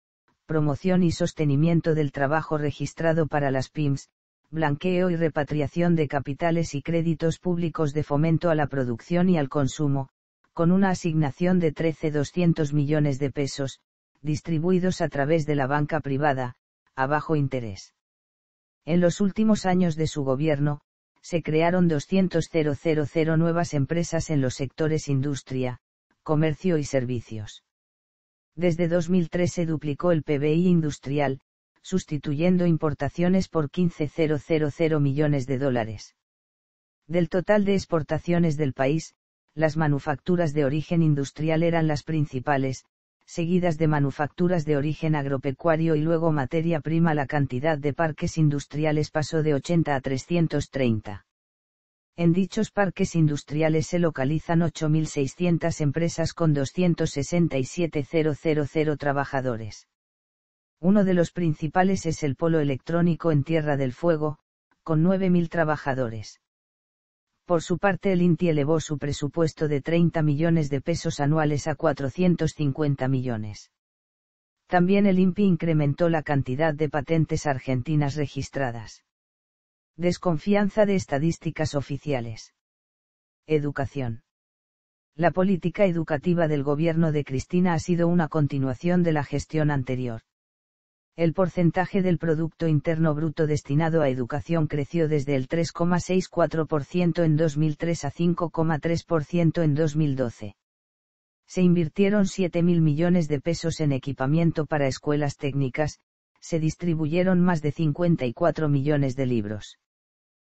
promoción y sostenimiento del trabajo registrado para las PYMS, blanqueo y repatriación de capitales y créditos públicos de fomento a la producción y al consumo, con una asignación de 13.200 millones de pesos, distribuidos a través de la banca privada, a bajo interés. En los últimos años de su gobierno, se crearon 200.000 nuevas empresas en los sectores industria, comercio y servicios. Desde 2003 se duplicó el PBI industrial, sustituyendo importaciones por 15.000 millones de dólares. Del total de exportaciones del país, las manufacturas de origen industrial eran las principales, seguidas de manufacturas de origen agropecuario y luego materia prima. La cantidad de parques industriales pasó de 80 a 330. En dichos parques industriales se localizan 8.600 empresas con 267.000 trabajadores. Uno de los principales es el polo electrónico en Tierra del Fuego, con 9.000 trabajadores. Por su parte, el INTI elevó su presupuesto de 30 millones de pesos anuales a 450 millones. También el INPI incrementó la cantidad de patentes argentinas registradas. Desconfianza de estadísticas oficiales. Educación. La política educativa del gobierno de Cristina ha sido una continuación de la gestión anterior el porcentaje del Producto Interno Bruto destinado a educación creció desde el 3,64% en 2003 a 5,3% en 2012. Se invirtieron 7.000 millones de pesos en equipamiento para escuelas técnicas, se distribuyeron más de 54 millones de libros.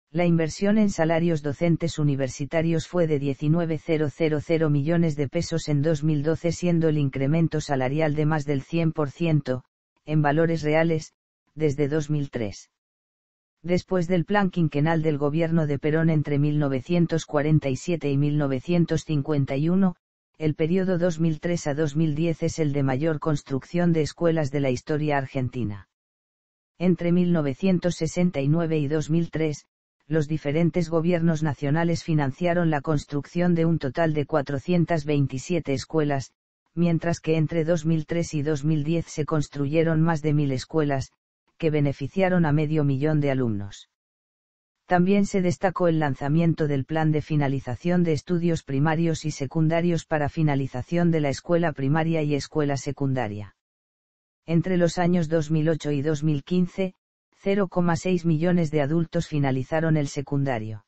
La inversión en salarios docentes universitarios fue de 19.000 millones de pesos en 2012 siendo el incremento salarial de más del 100%, en valores reales, desde 2003. Después del plan quinquenal del gobierno de Perón entre 1947 y 1951, el periodo 2003 a 2010 es el de mayor construcción de escuelas de la historia argentina. Entre 1969 y 2003, los diferentes gobiernos nacionales financiaron la construcción de un total de 427 escuelas, mientras que entre 2003 y 2010 se construyeron más de mil escuelas, que beneficiaron a medio millón de alumnos. También se destacó el lanzamiento del Plan de Finalización de Estudios Primarios y Secundarios para Finalización de la Escuela Primaria y Escuela Secundaria. Entre los años 2008 y 2015, 0,6 millones de adultos finalizaron el secundario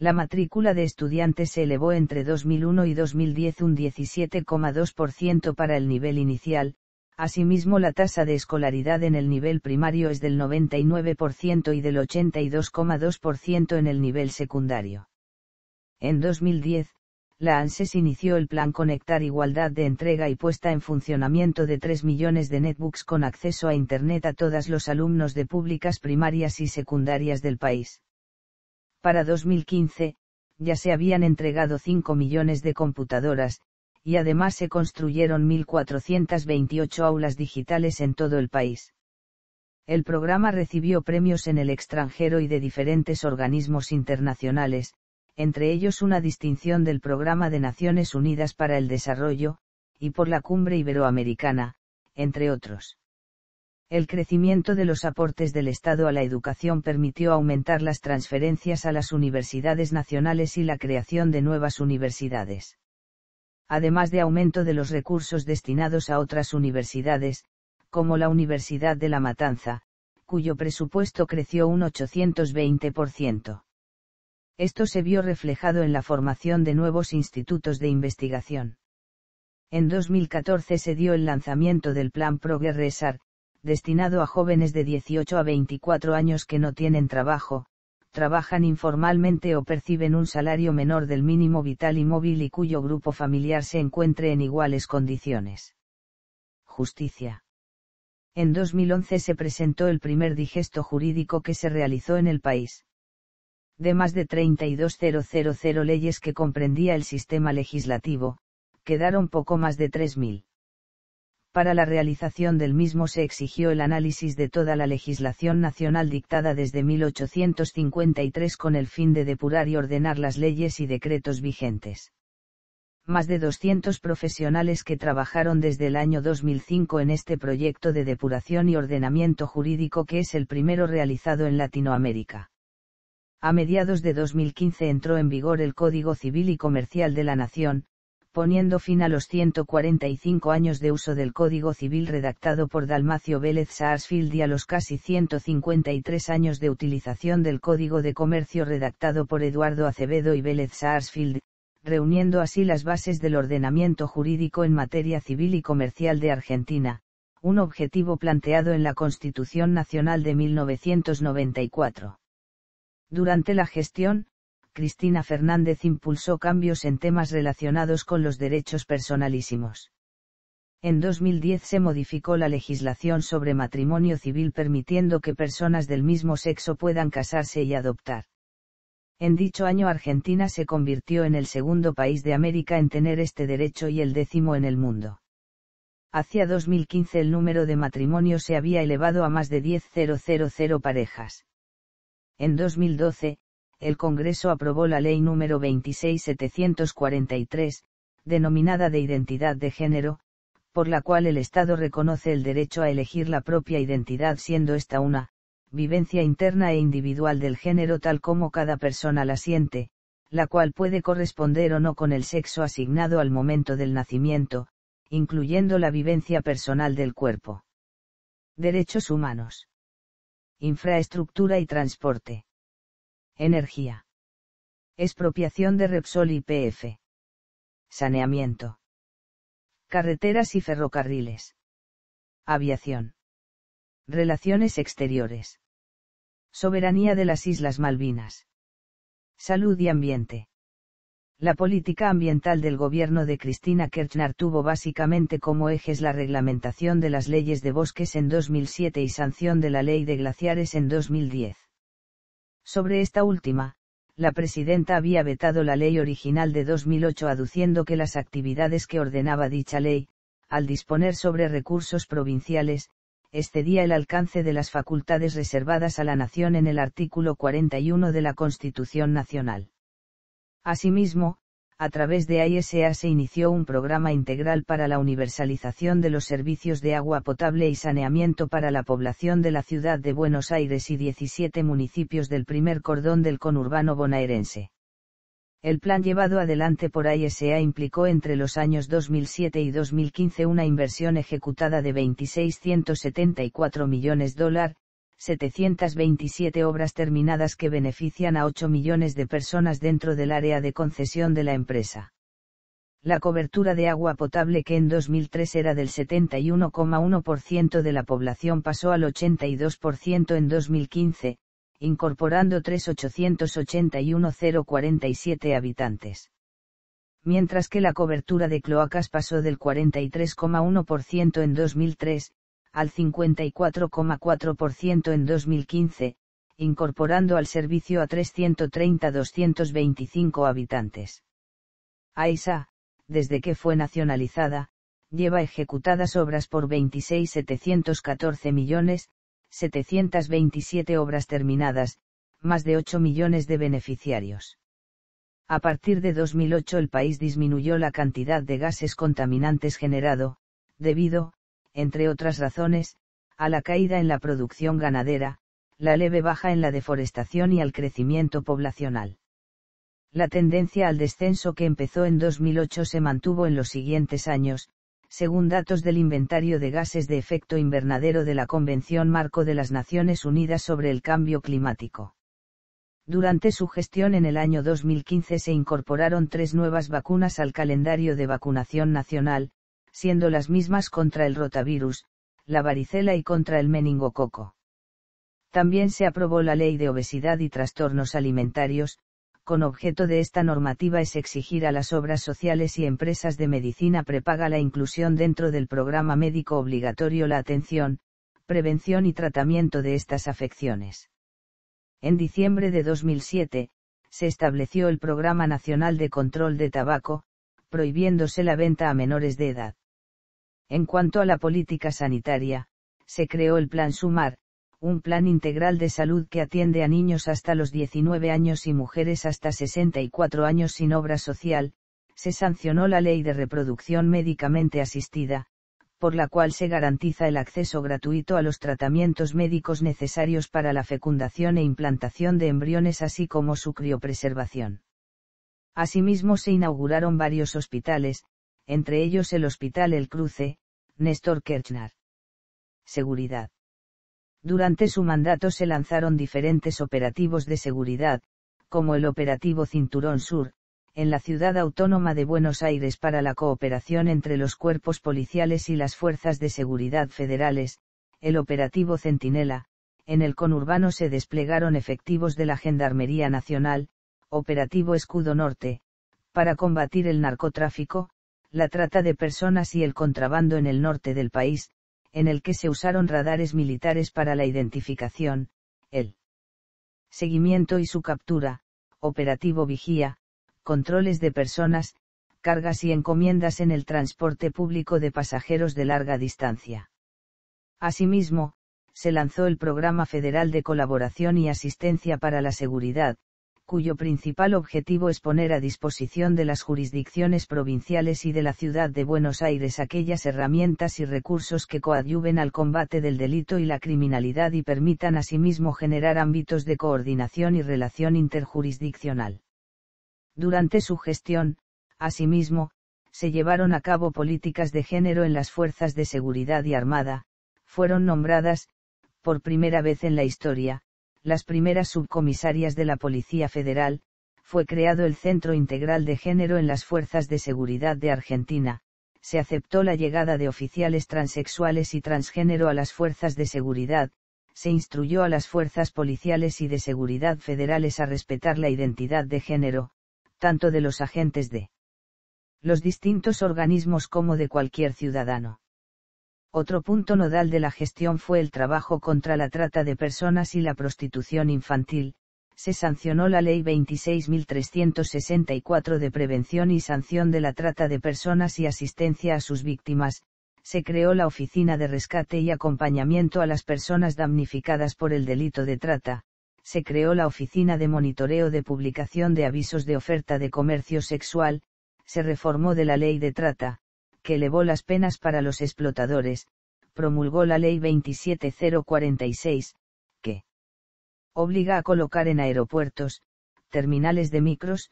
la matrícula de estudiantes se elevó entre 2001 y 2010 un 17,2% para el nivel inicial, asimismo la tasa de escolaridad en el nivel primario es del 99% y del 82,2% en el nivel secundario. En 2010, la ANSES inició el plan Conectar Igualdad de entrega y puesta en funcionamiento de 3 millones de netbooks con acceso a Internet a todos los alumnos de públicas primarias y secundarias del país. Para 2015, ya se habían entregado 5 millones de computadoras, y además se construyeron 1.428 aulas digitales en todo el país. El programa recibió premios en el extranjero y de diferentes organismos internacionales, entre ellos una distinción del Programa de Naciones Unidas para el Desarrollo, y por la Cumbre Iberoamericana, entre otros. El crecimiento de los aportes del Estado a la educación permitió aumentar las transferencias a las universidades nacionales y la creación de nuevas universidades. Además de aumento de los recursos destinados a otras universidades, como la Universidad de La Matanza, cuyo presupuesto creció un 820%. Esto se vio reflejado en la formación de nuevos institutos de investigación. En 2014 se dio el lanzamiento del Plan Progresar destinado a jóvenes de 18 a 24 años que no tienen trabajo, trabajan informalmente o perciben un salario menor del mínimo vital y móvil y cuyo grupo familiar se encuentre en iguales condiciones. Justicia. En 2011 se presentó el primer digesto jurídico que se realizó en el país. De más de 32.000 leyes que comprendía el sistema legislativo, quedaron poco más de 3.000 para la realización del mismo se exigió el análisis de toda la legislación nacional dictada desde 1853 con el fin de depurar y ordenar las leyes y decretos vigentes. Más de 200 profesionales que trabajaron desde el año 2005 en este proyecto de depuración y ordenamiento jurídico que es el primero realizado en Latinoamérica. A mediados de 2015 entró en vigor el Código Civil y Comercial de la Nación, poniendo fin a los 145 años de uso del Código Civil redactado por Dalmacio Vélez Sarsfield y a los casi 153 años de utilización del Código de Comercio redactado por Eduardo Acevedo y Vélez Sarsfield, reuniendo así las bases del ordenamiento jurídico en materia civil y comercial de Argentina, un objetivo planteado en la Constitución Nacional de 1994. Durante la gestión, Cristina Fernández impulsó cambios en temas relacionados con los derechos personalísimos. En 2010 se modificó la legislación sobre matrimonio civil permitiendo que personas del mismo sexo puedan casarse y adoptar. En dicho año Argentina se convirtió en el segundo país de América en tener este derecho y el décimo en el mundo. Hacia 2015 el número de matrimonios se había elevado a más de 10.000 parejas. En 2012, el Congreso aprobó la Ley número 26743, denominada de identidad de género, por la cual el Estado reconoce el derecho a elegir la propia identidad siendo esta una, vivencia interna e individual del género tal como cada persona la siente, la cual puede corresponder o no con el sexo asignado al momento del nacimiento, incluyendo la vivencia personal del cuerpo. Derechos humanos. Infraestructura y transporte. Energía. Expropiación de Repsol y PF. Saneamiento. Carreteras y ferrocarriles. Aviación. Relaciones exteriores. Soberanía de las Islas Malvinas. Salud y ambiente. La política ambiental del gobierno de Cristina Kirchner tuvo básicamente como ejes la reglamentación de las leyes de bosques en 2007 y sanción de la ley de glaciares en 2010. Sobre esta última, la presidenta había vetado la ley original de 2008 aduciendo que las actividades que ordenaba dicha ley, al disponer sobre recursos provinciales, excedía el alcance de las facultades reservadas a la nación en el artículo 41 de la Constitución Nacional. Asimismo, a través de ISA se inició un programa integral para la universalización de los servicios de agua potable y saneamiento para la población de la ciudad de Buenos Aires y 17 municipios del primer cordón del conurbano bonaerense. El plan llevado adelante por ISA implicó entre los años 2007 y 2015 una inversión ejecutada de 26.74 millones de dólares, 727 obras terminadas que benefician a 8 millones de personas dentro del área de concesión de la empresa. La cobertura de agua potable que en 2003 era del 71,1% de la población pasó al 82% en 2015, incorporando 3.881.047 habitantes. Mientras que la cobertura de cloacas pasó del 43,1% en 2003, al 54,4% en 2015, incorporando al servicio a 330-225 habitantes. AISA, desde que fue nacionalizada, lleva ejecutadas obras por 26.714 millones, 727 obras terminadas, más de 8 millones de beneficiarios. A partir de 2008 el país disminuyó la cantidad de gases contaminantes generado, debido, entre otras razones, a la caída en la producción ganadera, la leve baja en la deforestación y al crecimiento poblacional. La tendencia al descenso que empezó en 2008 se mantuvo en los siguientes años, según datos del Inventario de Gases de Efecto Invernadero de la Convención Marco de las Naciones Unidas sobre el Cambio Climático. Durante su gestión en el año 2015 se incorporaron tres nuevas vacunas al calendario de vacunación nacional, siendo las mismas contra el rotavirus, la varicela y contra el meningococo. También se aprobó la Ley de Obesidad y Trastornos Alimentarios, con objeto de esta normativa es exigir a las obras sociales y empresas de medicina prepaga la inclusión dentro del programa médico obligatorio la atención, prevención y tratamiento de estas afecciones. En diciembre de 2007, se estableció el Programa Nacional de Control de Tabaco, prohibiéndose la venta a menores de edad. En cuanto a la política sanitaria, se creó el Plan Sumar, un plan integral de salud que atiende a niños hasta los 19 años y mujeres hasta 64 años sin obra social, se sancionó la ley de reproducción médicamente asistida, por la cual se garantiza el acceso gratuito a los tratamientos médicos necesarios para la fecundación e implantación de embriones así como su criopreservación. Asimismo se inauguraron varios hospitales, entre ellos el Hospital El Cruce, Néstor Kirchner. Seguridad. Durante su mandato se lanzaron diferentes operativos de seguridad, como el operativo Cinturón Sur, en la ciudad autónoma de Buenos Aires para la cooperación entre los cuerpos policiales y las fuerzas de seguridad federales, el operativo Centinela, en el conurbano se desplegaron efectivos de la Gendarmería Nacional, operativo Escudo Norte, para combatir el narcotráfico, la trata de personas y el contrabando en el norte del país, en el que se usaron radares militares para la identificación, el seguimiento y su captura, operativo vigía, controles de personas, cargas y encomiendas en el transporte público de pasajeros de larga distancia. Asimismo, se lanzó el Programa Federal de Colaboración y Asistencia para la Seguridad, cuyo principal objetivo es poner a disposición de las jurisdicciones provinciales y de la ciudad de Buenos Aires aquellas herramientas y recursos que coadyuven al combate del delito y la criminalidad y permitan asimismo generar ámbitos de coordinación y relación interjurisdiccional. Durante su gestión, asimismo, se llevaron a cabo políticas de género en las fuerzas de seguridad y armada, fueron nombradas, por primera vez en la historia, las primeras subcomisarias de la Policía Federal, fue creado el Centro Integral de Género en las Fuerzas de Seguridad de Argentina, se aceptó la llegada de oficiales transexuales y transgénero a las fuerzas de seguridad, se instruyó a las fuerzas policiales y de seguridad federales a respetar la identidad de género, tanto de los agentes de los distintos organismos como de cualquier ciudadano. Otro punto nodal de la gestión fue el trabajo contra la trata de personas y la prostitución infantil. Se sancionó la Ley 26.364 de Prevención y Sanción de la Trata de Personas y Asistencia a sus Víctimas. Se creó la Oficina de Rescate y Acompañamiento a las Personas Damnificadas por el Delito de Trata. Se creó la Oficina de Monitoreo de Publicación de Avisos de Oferta de Comercio Sexual. Se reformó de la Ley de Trata que elevó las penas para los explotadores, promulgó la Ley 27046, que obliga a colocar en aeropuertos, terminales de micros,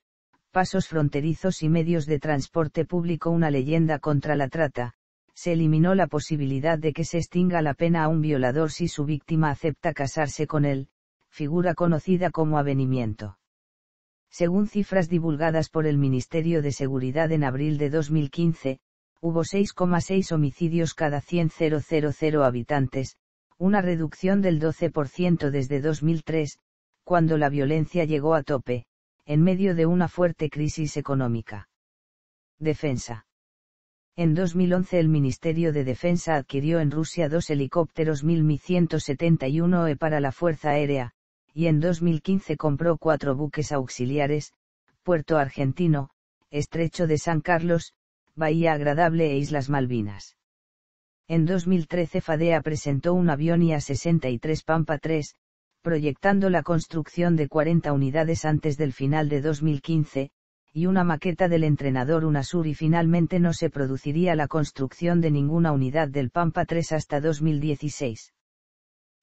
pasos fronterizos y medios de transporte público una leyenda contra la trata, se eliminó la posibilidad de que se extinga la pena a un violador si su víctima acepta casarse con él, figura conocida como avenimiento. Según cifras divulgadas por el Ministerio de Seguridad en abril de 2015, hubo 6,6 homicidios cada 100,000 habitantes, una reducción del 12% desde 2003, cuando la violencia llegó a tope, en medio de una fuerte crisis económica. Defensa. En 2011 el Ministerio de Defensa adquirió en Rusia dos helicópteros Mi-171E para la Fuerza Aérea, y en 2015 compró cuatro buques auxiliares, Puerto Argentino, Estrecho de San Carlos, Bahía Agradable e Islas Malvinas. En 2013 Fadea presentó un avión IA-63 Pampa 3, proyectando la construcción de 40 unidades antes del final de 2015, y una maqueta del entrenador UNASUR y finalmente no se produciría la construcción de ninguna unidad del Pampa 3 hasta 2016.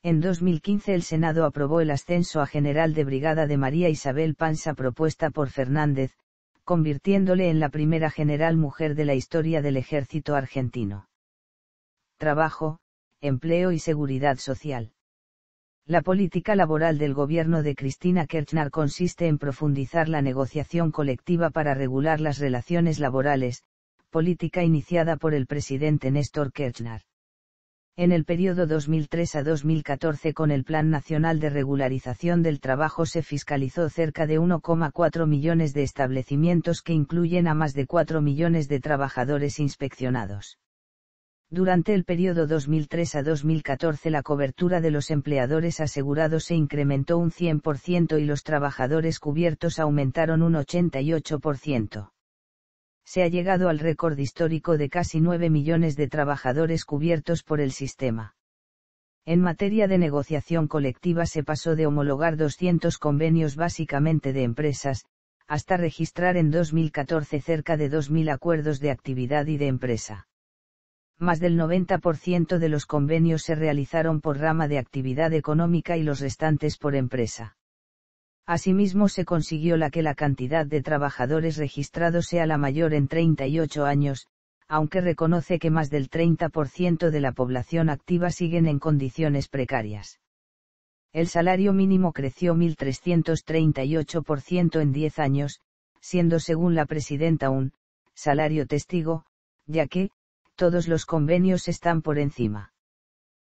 En 2015 el Senado aprobó el ascenso a general de brigada de María Isabel Panza propuesta por Fernández, convirtiéndole en la primera general mujer de la historia del ejército argentino. Trabajo, empleo y seguridad social. La política laboral del gobierno de Cristina Kirchner consiste en profundizar la negociación colectiva para regular las relaciones laborales, política iniciada por el presidente Néstor Kirchner en el periodo 2003 a 2014 con el Plan Nacional de Regularización del Trabajo se fiscalizó cerca de 1,4 millones de establecimientos que incluyen a más de 4 millones de trabajadores inspeccionados. Durante el periodo 2003 a 2014 la cobertura de los empleadores asegurados se incrementó un 100% y los trabajadores cubiertos aumentaron un 88% se ha llegado al récord histórico de casi 9 millones de trabajadores cubiertos por el sistema. En materia de negociación colectiva se pasó de homologar 200 convenios básicamente de empresas, hasta registrar en 2014 cerca de 2.000 acuerdos de actividad y de empresa. Más del 90% de los convenios se realizaron por rama de actividad económica y los restantes por empresa. Asimismo se consiguió la que la cantidad de trabajadores registrados sea la mayor en 38 años, aunque reconoce que más del 30% de la población activa siguen en condiciones precarias. El salario mínimo creció 1.338% en 10 años, siendo según la presidenta un salario testigo, ya que, todos los convenios están por encima.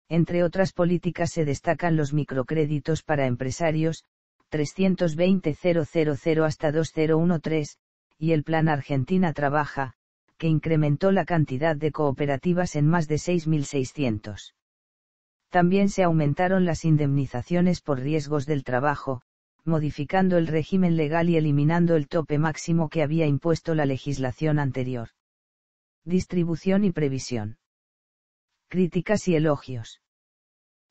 Entre otras políticas se destacan los microcréditos para empresarios, 320.000 hasta 2013, y el Plan Argentina Trabaja, que incrementó la cantidad de cooperativas en más de 6.600. También se aumentaron las indemnizaciones por riesgos del trabajo, modificando el régimen legal y eliminando el tope máximo que había impuesto la legislación anterior. Distribución y previsión. Críticas y elogios.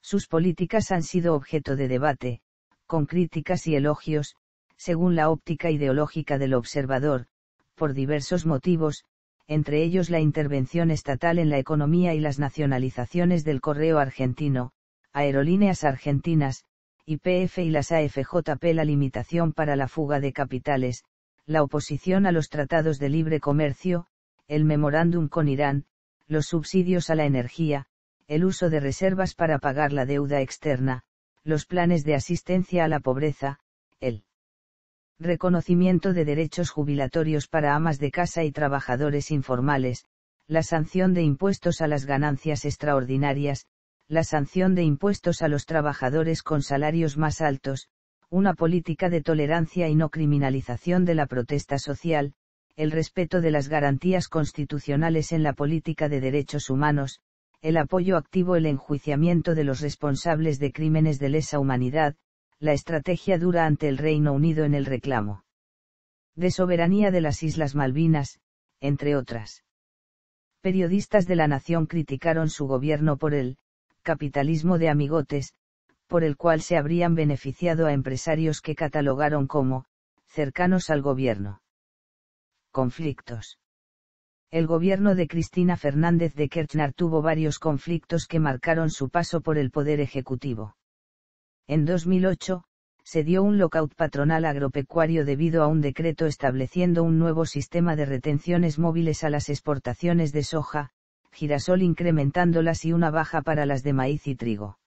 Sus políticas han sido objeto de debate, con críticas y elogios, según la óptica ideológica del observador, por diversos motivos, entre ellos la intervención estatal en la economía y las nacionalizaciones del correo argentino, aerolíneas argentinas, IPF y las AFJP, la limitación para la fuga de capitales, la oposición a los tratados de libre comercio, el memorándum con Irán, los subsidios a la energía, el uso de reservas para pagar la deuda externa, los planes de asistencia a la pobreza, el reconocimiento de derechos jubilatorios para amas de casa y trabajadores informales, la sanción de impuestos a las ganancias extraordinarias, la sanción de impuestos a los trabajadores con salarios más altos, una política de tolerancia y no criminalización de la protesta social, el respeto de las garantías constitucionales en la política de derechos humanos, el apoyo activo, el enjuiciamiento de los responsables de crímenes de lesa humanidad, la estrategia dura ante el Reino Unido en el reclamo de soberanía de las Islas Malvinas, entre otras. Periodistas de la Nación criticaron su gobierno por el capitalismo de amigotes, por el cual se habrían beneficiado a empresarios que catalogaron como cercanos al gobierno. Conflictos. El gobierno de Cristina Fernández de Kirchner tuvo varios conflictos que marcaron su paso por el poder ejecutivo. En 2008, se dio un lockout patronal agropecuario debido a un decreto estableciendo un nuevo sistema de retenciones móviles a las exportaciones de soja, girasol incrementándolas y una baja para las de maíz y trigo.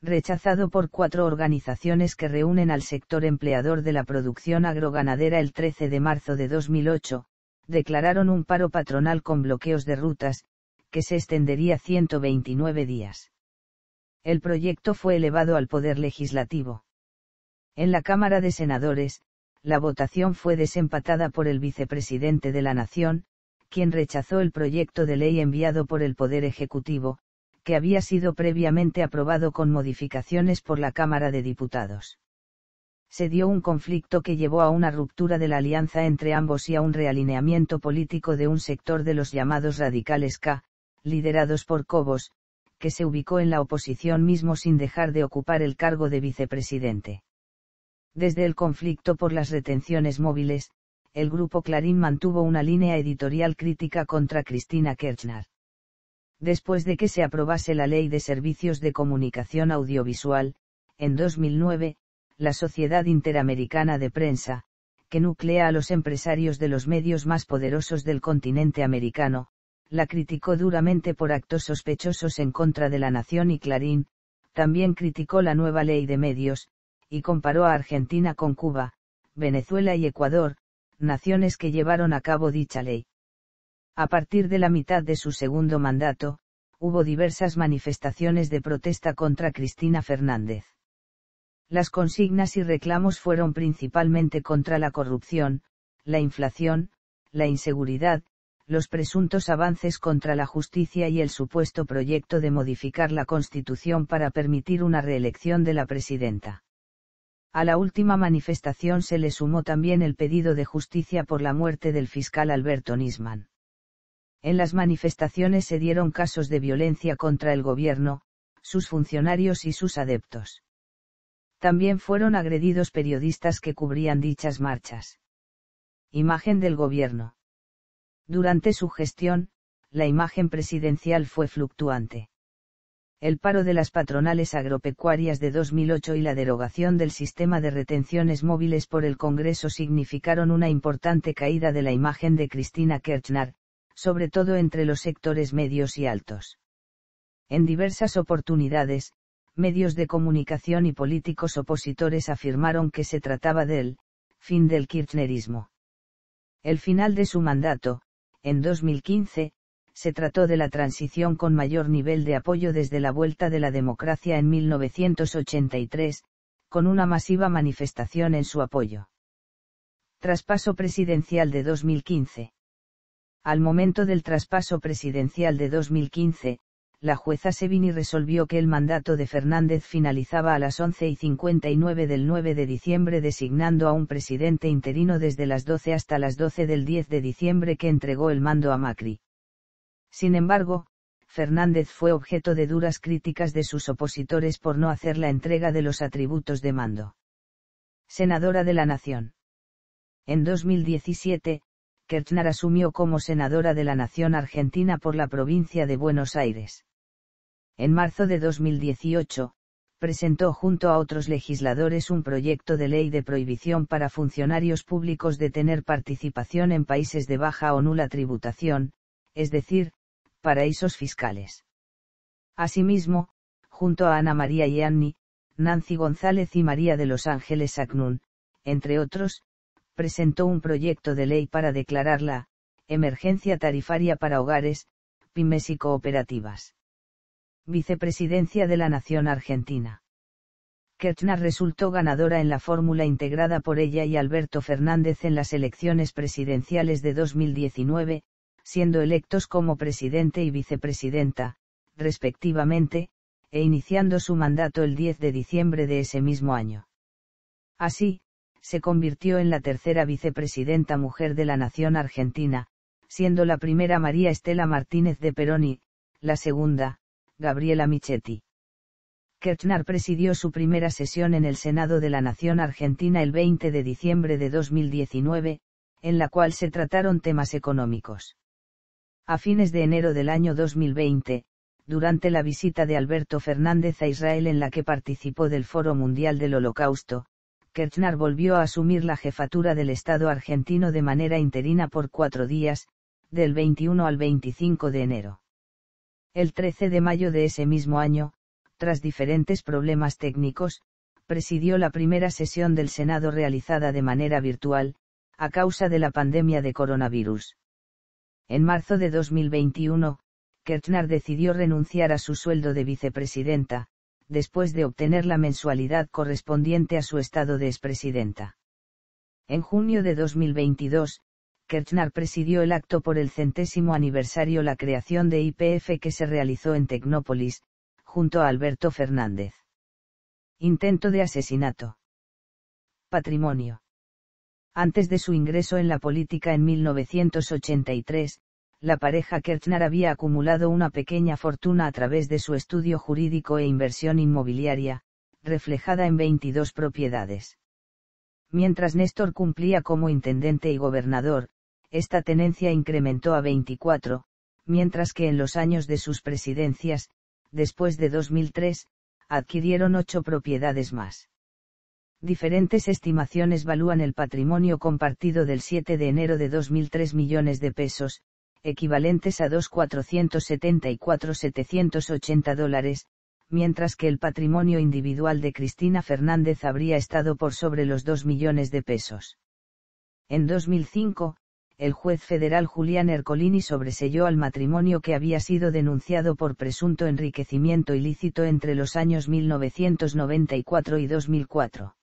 Rechazado por cuatro organizaciones que reúnen al sector empleador de la producción agroganadera el 13 de marzo de 2008, declararon un paro patronal con bloqueos de rutas, que se extendería 129 días. El proyecto fue elevado al Poder Legislativo. En la Cámara de Senadores, la votación fue desempatada por el vicepresidente de la Nación, quien rechazó el proyecto de ley enviado por el Poder Ejecutivo, que había sido previamente aprobado con modificaciones por la Cámara de Diputados se dio un conflicto que llevó a una ruptura de la alianza entre ambos y a un realineamiento político de un sector de los llamados radicales K, liderados por Cobos, que se ubicó en la oposición mismo sin dejar de ocupar el cargo de vicepresidente. Desde el conflicto por las retenciones móviles, el grupo Clarín mantuvo una línea editorial crítica contra Cristina Kirchner. Después de que se aprobase la Ley de Servicios de Comunicación Audiovisual, en 2009, la Sociedad Interamericana de Prensa, que nuclea a los empresarios de los medios más poderosos del continente americano, la criticó duramente por actos sospechosos en contra de la nación y Clarín, también criticó la nueva ley de medios, y comparó a Argentina con Cuba, Venezuela y Ecuador, naciones que llevaron a cabo dicha ley. A partir de la mitad de su segundo mandato, hubo diversas manifestaciones de protesta contra Cristina Fernández. Las consignas y reclamos fueron principalmente contra la corrupción, la inflación, la inseguridad, los presuntos avances contra la justicia y el supuesto proyecto de modificar la Constitución para permitir una reelección de la presidenta. A la última manifestación se le sumó también el pedido de justicia por la muerte del fiscal Alberto Nisman. En las manifestaciones se dieron casos de violencia contra el gobierno, sus funcionarios y sus adeptos. También fueron agredidos periodistas que cubrían dichas marchas. Imagen del gobierno. Durante su gestión, la imagen presidencial fue fluctuante. El paro de las patronales agropecuarias de 2008 y la derogación del sistema de retenciones móviles por el Congreso significaron una importante caída de la imagen de Cristina Kirchner, sobre todo entre los sectores medios y altos. En diversas oportunidades, medios de comunicación y políticos opositores afirmaron que se trataba del fin del kirchnerismo. El final de su mandato, en 2015, se trató de la transición con mayor nivel de apoyo desde la vuelta de la democracia en 1983, con una masiva manifestación en su apoyo. Traspaso presidencial de 2015. Al momento del traspaso presidencial de 2015, la jueza Sevini resolvió que el mandato de Fernández finalizaba a las 11 y 59 del 9 de diciembre designando a un presidente interino desde las 12 hasta las 12 del 10 de diciembre que entregó el mando a Macri. Sin embargo, Fernández fue objeto de duras críticas de sus opositores por no hacer la entrega de los atributos de mando. Senadora de la Nación. En 2017, Kirchner asumió como senadora de la Nación Argentina por la provincia de Buenos Aires en marzo de 2018, presentó junto a otros legisladores un proyecto de ley de prohibición para funcionarios públicos de tener participación en países de baja o nula tributación, es decir, paraísos fiscales. Asimismo, junto a Ana María Ianni, Nancy González y María de los Ángeles Acnún, entre otros, presentó un proyecto de ley para declarar la emergencia tarifaria para hogares, pymes y cooperativas vicepresidencia de la Nación Argentina. Kirchner resultó ganadora en la fórmula integrada por ella y Alberto Fernández en las elecciones presidenciales de 2019, siendo electos como presidente y vicepresidenta, respectivamente, e iniciando su mandato el 10 de diciembre de ese mismo año. Así, se convirtió en la tercera vicepresidenta mujer de la Nación Argentina, siendo la primera María Estela Martínez de Peroni, la segunda, Gabriela Michetti. Kirchner presidió su primera sesión en el Senado de la Nación Argentina el 20 de diciembre de 2019, en la cual se trataron temas económicos. A fines de enero del año 2020, durante la visita de Alberto Fernández a Israel en la que participó del Foro Mundial del Holocausto, Kirchner volvió a asumir la jefatura del Estado argentino de manera interina por cuatro días, del 21 al 25 de enero. El 13 de mayo de ese mismo año, tras diferentes problemas técnicos, presidió la primera sesión del Senado realizada de manera virtual, a causa de la pandemia de coronavirus. En marzo de 2021, Kirchner decidió renunciar a su sueldo de vicepresidenta, después de obtener la mensualidad correspondiente a su estado de expresidenta. En junio de 2022, Kirchner presidió el acto por el centésimo aniversario la creación de IPF que se realizó en Tecnópolis, junto a Alberto Fernández. Intento de asesinato. Patrimonio. Antes de su ingreso en la política en 1983, la pareja Kirchner había acumulado una pequeña fortuna a través de su estudio jurídico e inversión inmobiliaria, reflejada en 22 propiedades. Mientras Néstor cumplía como intendente y gobernador, esta tenencia incrementó a 24, mientras que en los años de sus presidencias, después de 2003, adquirieron ocho propiedades más. Diferentes estimaciones valúan el patrimonio compartido del 7 de enero de 2003 millones de pesos, equivalentes a 2.474.780 dólares, mientras que el patrimonio individual de Cristina Fernández habría estado por sobre los 2 millones de pesos. En 2005, el juez federal Julián Ercolini sobreselló al matrimonio que había sido denunciado por presunto enriquecimiento ilícito entre los años 1994 y 2004.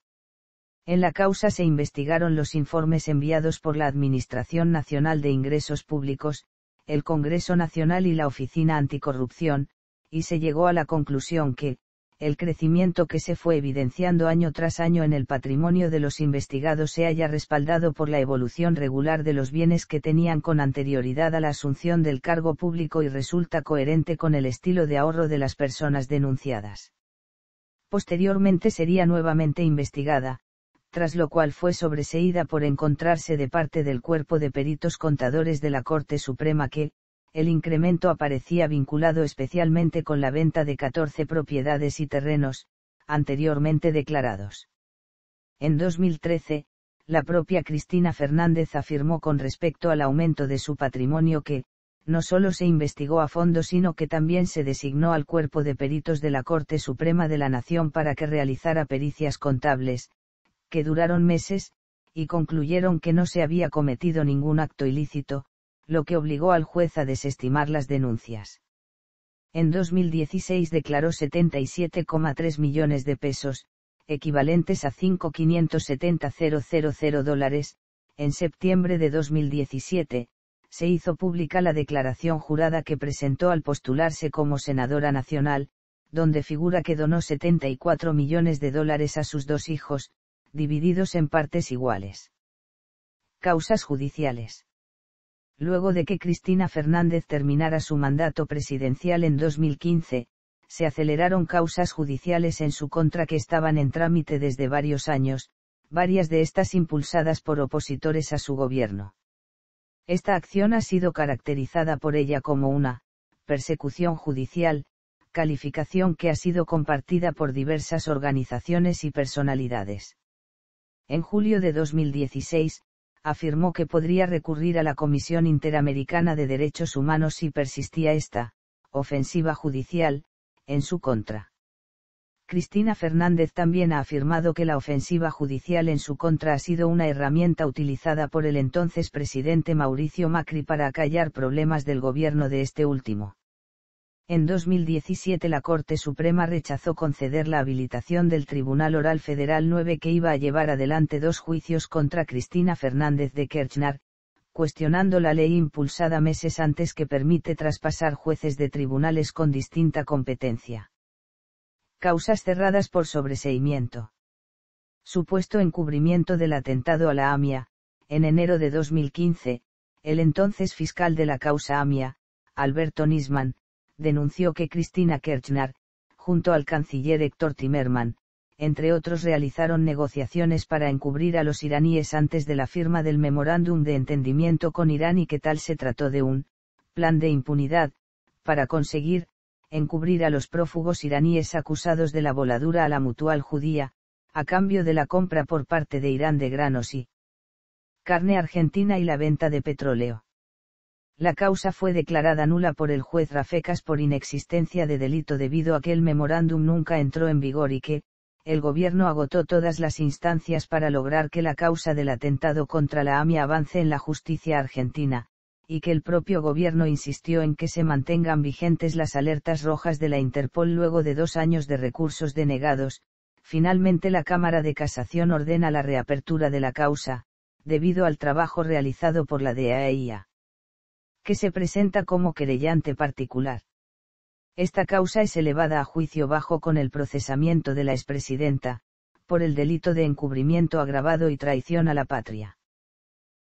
En la causa se investigaron los informes enviados por la Administración Nacional de Ingresos Públicos, el Congreso Nacional y la Oficina Anticorrupción, y se llegó a la conclusión que, el crecimiento que se fue evidenciando año tras año en el patrimonio de los investigados se haya respaldado por la evolución regular de los bienes que tenían con anterioridad a la asunción del cargo público y resulta coherente con el estilo de ahorro de las personas denunciadas. Posteriormente sería nuevamente investigada, tras lo cual fue sobreseída por encontrarse de parte del cuerpo de peritos contadores de la Corte Suprema que, el incremento aparecía vinculado especialmente con la venta de 14 propiedades y terrenos, anteriormente declarados. En 2013, la propia Cristina Fernández afirmó con respecto al aumento de su patrimonio que, no solo se investigó a fondo sino que también se designó al cuerpo de peritos de la Corte Suprema de la Nación para que realizara pericias contables, que duraron meses, y concluyeron que no se había cometido ningún acto ilícito, lo que obligó al juez a desestimar las denuncias. En 2016 declaró 77,3 millones de pesos, equivalentes a 5.570.000 dólares, en septiembre de 2017, se hizo pública la declaración jurada que presentó al postularse como senadora nacional, donde figura que donó 74 millones de dólares a sus dos hijos, divididos en partes iguales. Causas judiciales. Luego de que Cristina Fernández terminara su mandato presidencial en 2015, se aceleraron causas judiciales en su contra que estaban en trámite desde varios años, varias de estas impulsadas por opositores a su gobierno. Esta acción ha sido caracterizada por ella como una persecución judicial, calificación que ha sido compartida por diversas organizaciones y personalidades. En julio de 2016, afirmó que podría recurrir a la Comisión Interamericana de Derechos Humanos si persistía esta, ofensiva judicial, en su contra. Cristina Fernández también ha afirmado que la ofensiva judicial en su contra ha sido una herramienta utilizada por el entonces presidente Mauricio Macri para acallar problemas del gobierno de este último. En 2017 la Corte Suprema rechazó conceder la habilitación del Tribunal Oral Federal 9 que iba a llevar adelante dos juicios contra Cristina Fernández de Kirchner, cuestionando la ley impulsada meses antes que permite traspasar jueces de tribunales con distinta competencia. Causas cerradas por sobreseimiento. Supuesto encubrimiento del atentado a la AMIA, en enero de 2015, el entonces fiscal de la causa AMIA, Alberto Nisman, denunció que Cristina Kirchner, junto al canciller Héctor Timerman, entre otros realizaron negociaciones para encubrir a los iraníes antes de la firma del memorándum de entendimiento con Irán y que tal se trató de un plan de impunidad, para conseguir, encubrir a los prófugos iraníes acusados de la voladura a la mutual judía, a cambio de la compra por parte de Irán de granos y carne argentina y la venta de petróleo la causa fue declarada nula por el juez Rafecas por inexistencia de delito debido a que el memorándum nunca entró en vigor y que, el gobierno agotó todas las instancias para lograr que la causa del atentado contra la AMIA avance en la justicia argentina, y que el propio gobierno insistió en que se mantengan vigentes las alertas rojas de la Interpol luego de dos años de recursos denegados, finalmente la Cámara de Casación ordena la reapertura de la causa, debido al trabajo realizado por la DEA. E que se presenta como querellante particular. Esta causa es elevada a juicio bajo con el procesamiento de la expresidenta, por el delito de encubrimiento agravado y traición a la patria.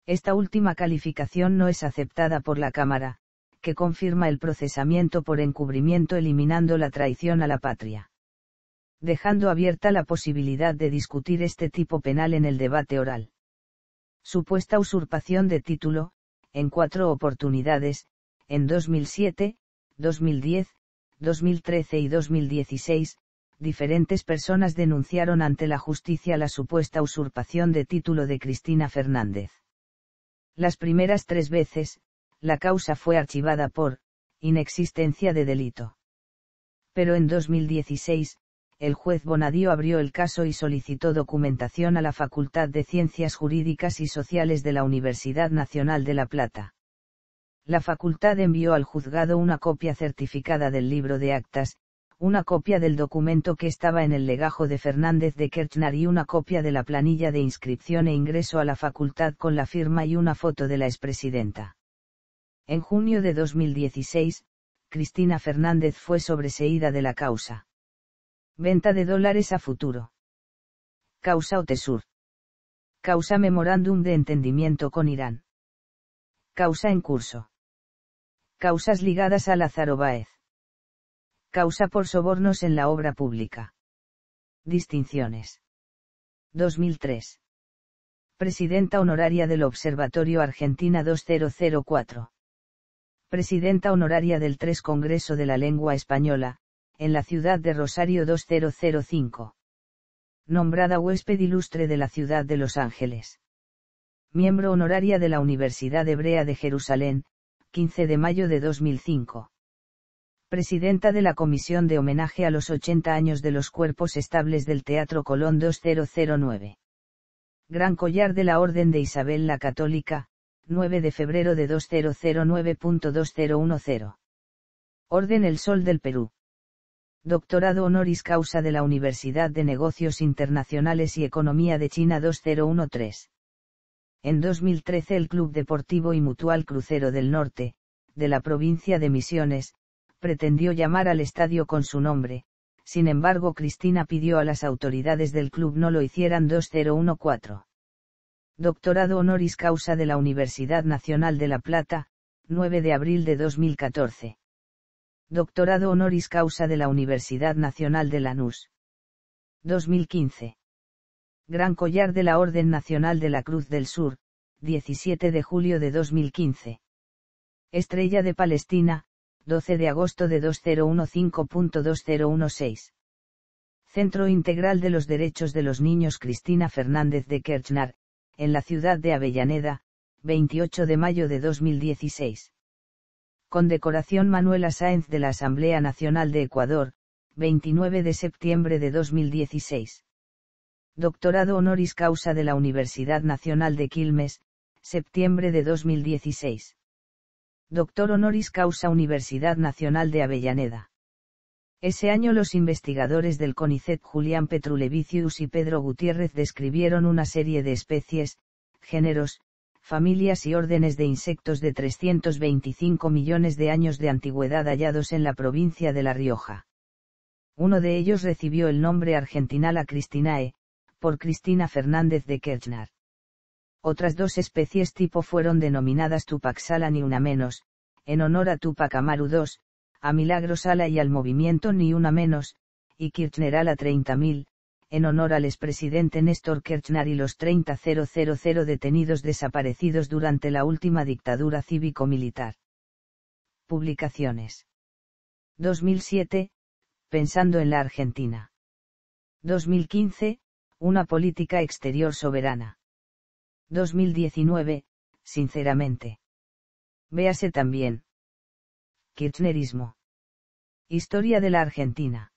Esta última calificación no es aceptada por la Cámara, que confirma el procesamiento por encubrimiento eliminando la traición a la patria. Dejando abierta la posibilidad de discutir este tipo penal en el debate oral. Supuesta usurpación de título, en cuatro oportunidades, en 2007, 2010, 2013 y 2016, diferentes personas denunciaron ante la justicia la supuesta usurpación de título de Cristina Fernández. Las primeras tres veces, la causa fue archivada por inexistencia de delito. Pero en 2016, el juez Bonadío abrió el caso y solicitó documentación a la Facultad de Ciencias Jurídicas y Sociales de la Universidad Nacional de La Plata. La facultad envió al juzgado una copia certificada del libro de actas, una copia del documento que estaba en el legajo de Fernández de Kirchner y una copia de la planilla de inscripción e ingreso a la facultad con la firma y una foto de la expresidenta. En junio de 2016, Cristina Fernández fue sobreseída de la causa. Venta de dólares a futuro. Causa OTESUR. Causa memorándum de entendimiento con Irán. Causa en curso. Causas ligadas a Lázaro Báez. Causa por sobornos en la obra pública. Distinciones. 2003. Presidenta honoraria del Observatorio Argentina 2004. Presidenta honoraria del 3 Congreso de la Lengua Española, en la ciudad de Rosario 2005. Nombrada huésped ilustre de la ciudad de Los Ángeles. Miembro honoraria de la Universidad Hebrea de Jerusalén, 15 de mayo de 2005. Presidenta de la Comisión de Homenaje a los 80 años de los cuerpos estables del Teatro Colón 2009. Gran Collar de la Orden de Isabel la Católica, 9 de febrero de 2009.2010. Orden El Sol del Perú doctorado honoris causa de la Universidad de Negocios Internacionales y Economía de China 2013. En 2013 el Club Deportivo y Mutual Crucero del Norte, de la provincia de Misiones, pretendió llamar al estadio con su nombre, sin embargo Cristina pidió a las autoridades del club no lo hicieran 2014. Doctorado honoris causa de la Universidad Nacional de La Plata, 9 de abril de 2014 doctorado honoris causa de la Universidad Nacional de Lanús. 2015. Gran Collar de la Orden Nacional de la Cruz del Sur, 17 de julio de 2015. Estrella de Palestina, 12 de agosto de 2015.2016. Centro Integral de los Derechos de los Niños Cristina Fernández de Kirchner, en la ciudad de Avellaneda, 28 de mayo de 2016. Condecoración Manuela Sáenz de la Asamblea Nacional de Ecuador, 29 de septiembre de 2016. Doctorado honoris causa de la Universidad Nacional de Quilmes, septiembre de 2016. Doctor honoris causa Universidad Nacional de Avellaneda. Ese año los investigadores del CONICET Julián Petrulevicius y Pedro Gutiérrez describieron una serie de especies, géneros, familias y órdenes de insectos de 325 millones de años de antigüedad hallados en la provincia de La Rioja. Uno de ellos recibió el nombre argentinal a Cristinae, por Cristina Fernández de Kirchner. Otras dos especies tipo fueron denominadas Sala ni una menos, en honor a Tupac Amaru II, a Milagros Sala y al movimiento Ni una menos, y Kirchner 30.000, en honor al expresidente Néstor Kirchner y los 30.000 detenidos desaparecidos durante la última dictadura cívico-militar. Publicaciones. 2007, Pensando en la Argentina. 2015, Una política exterior soberana. 2019, Sinceramente. Véase también. Kirchnerismo. Historia de la Argentina.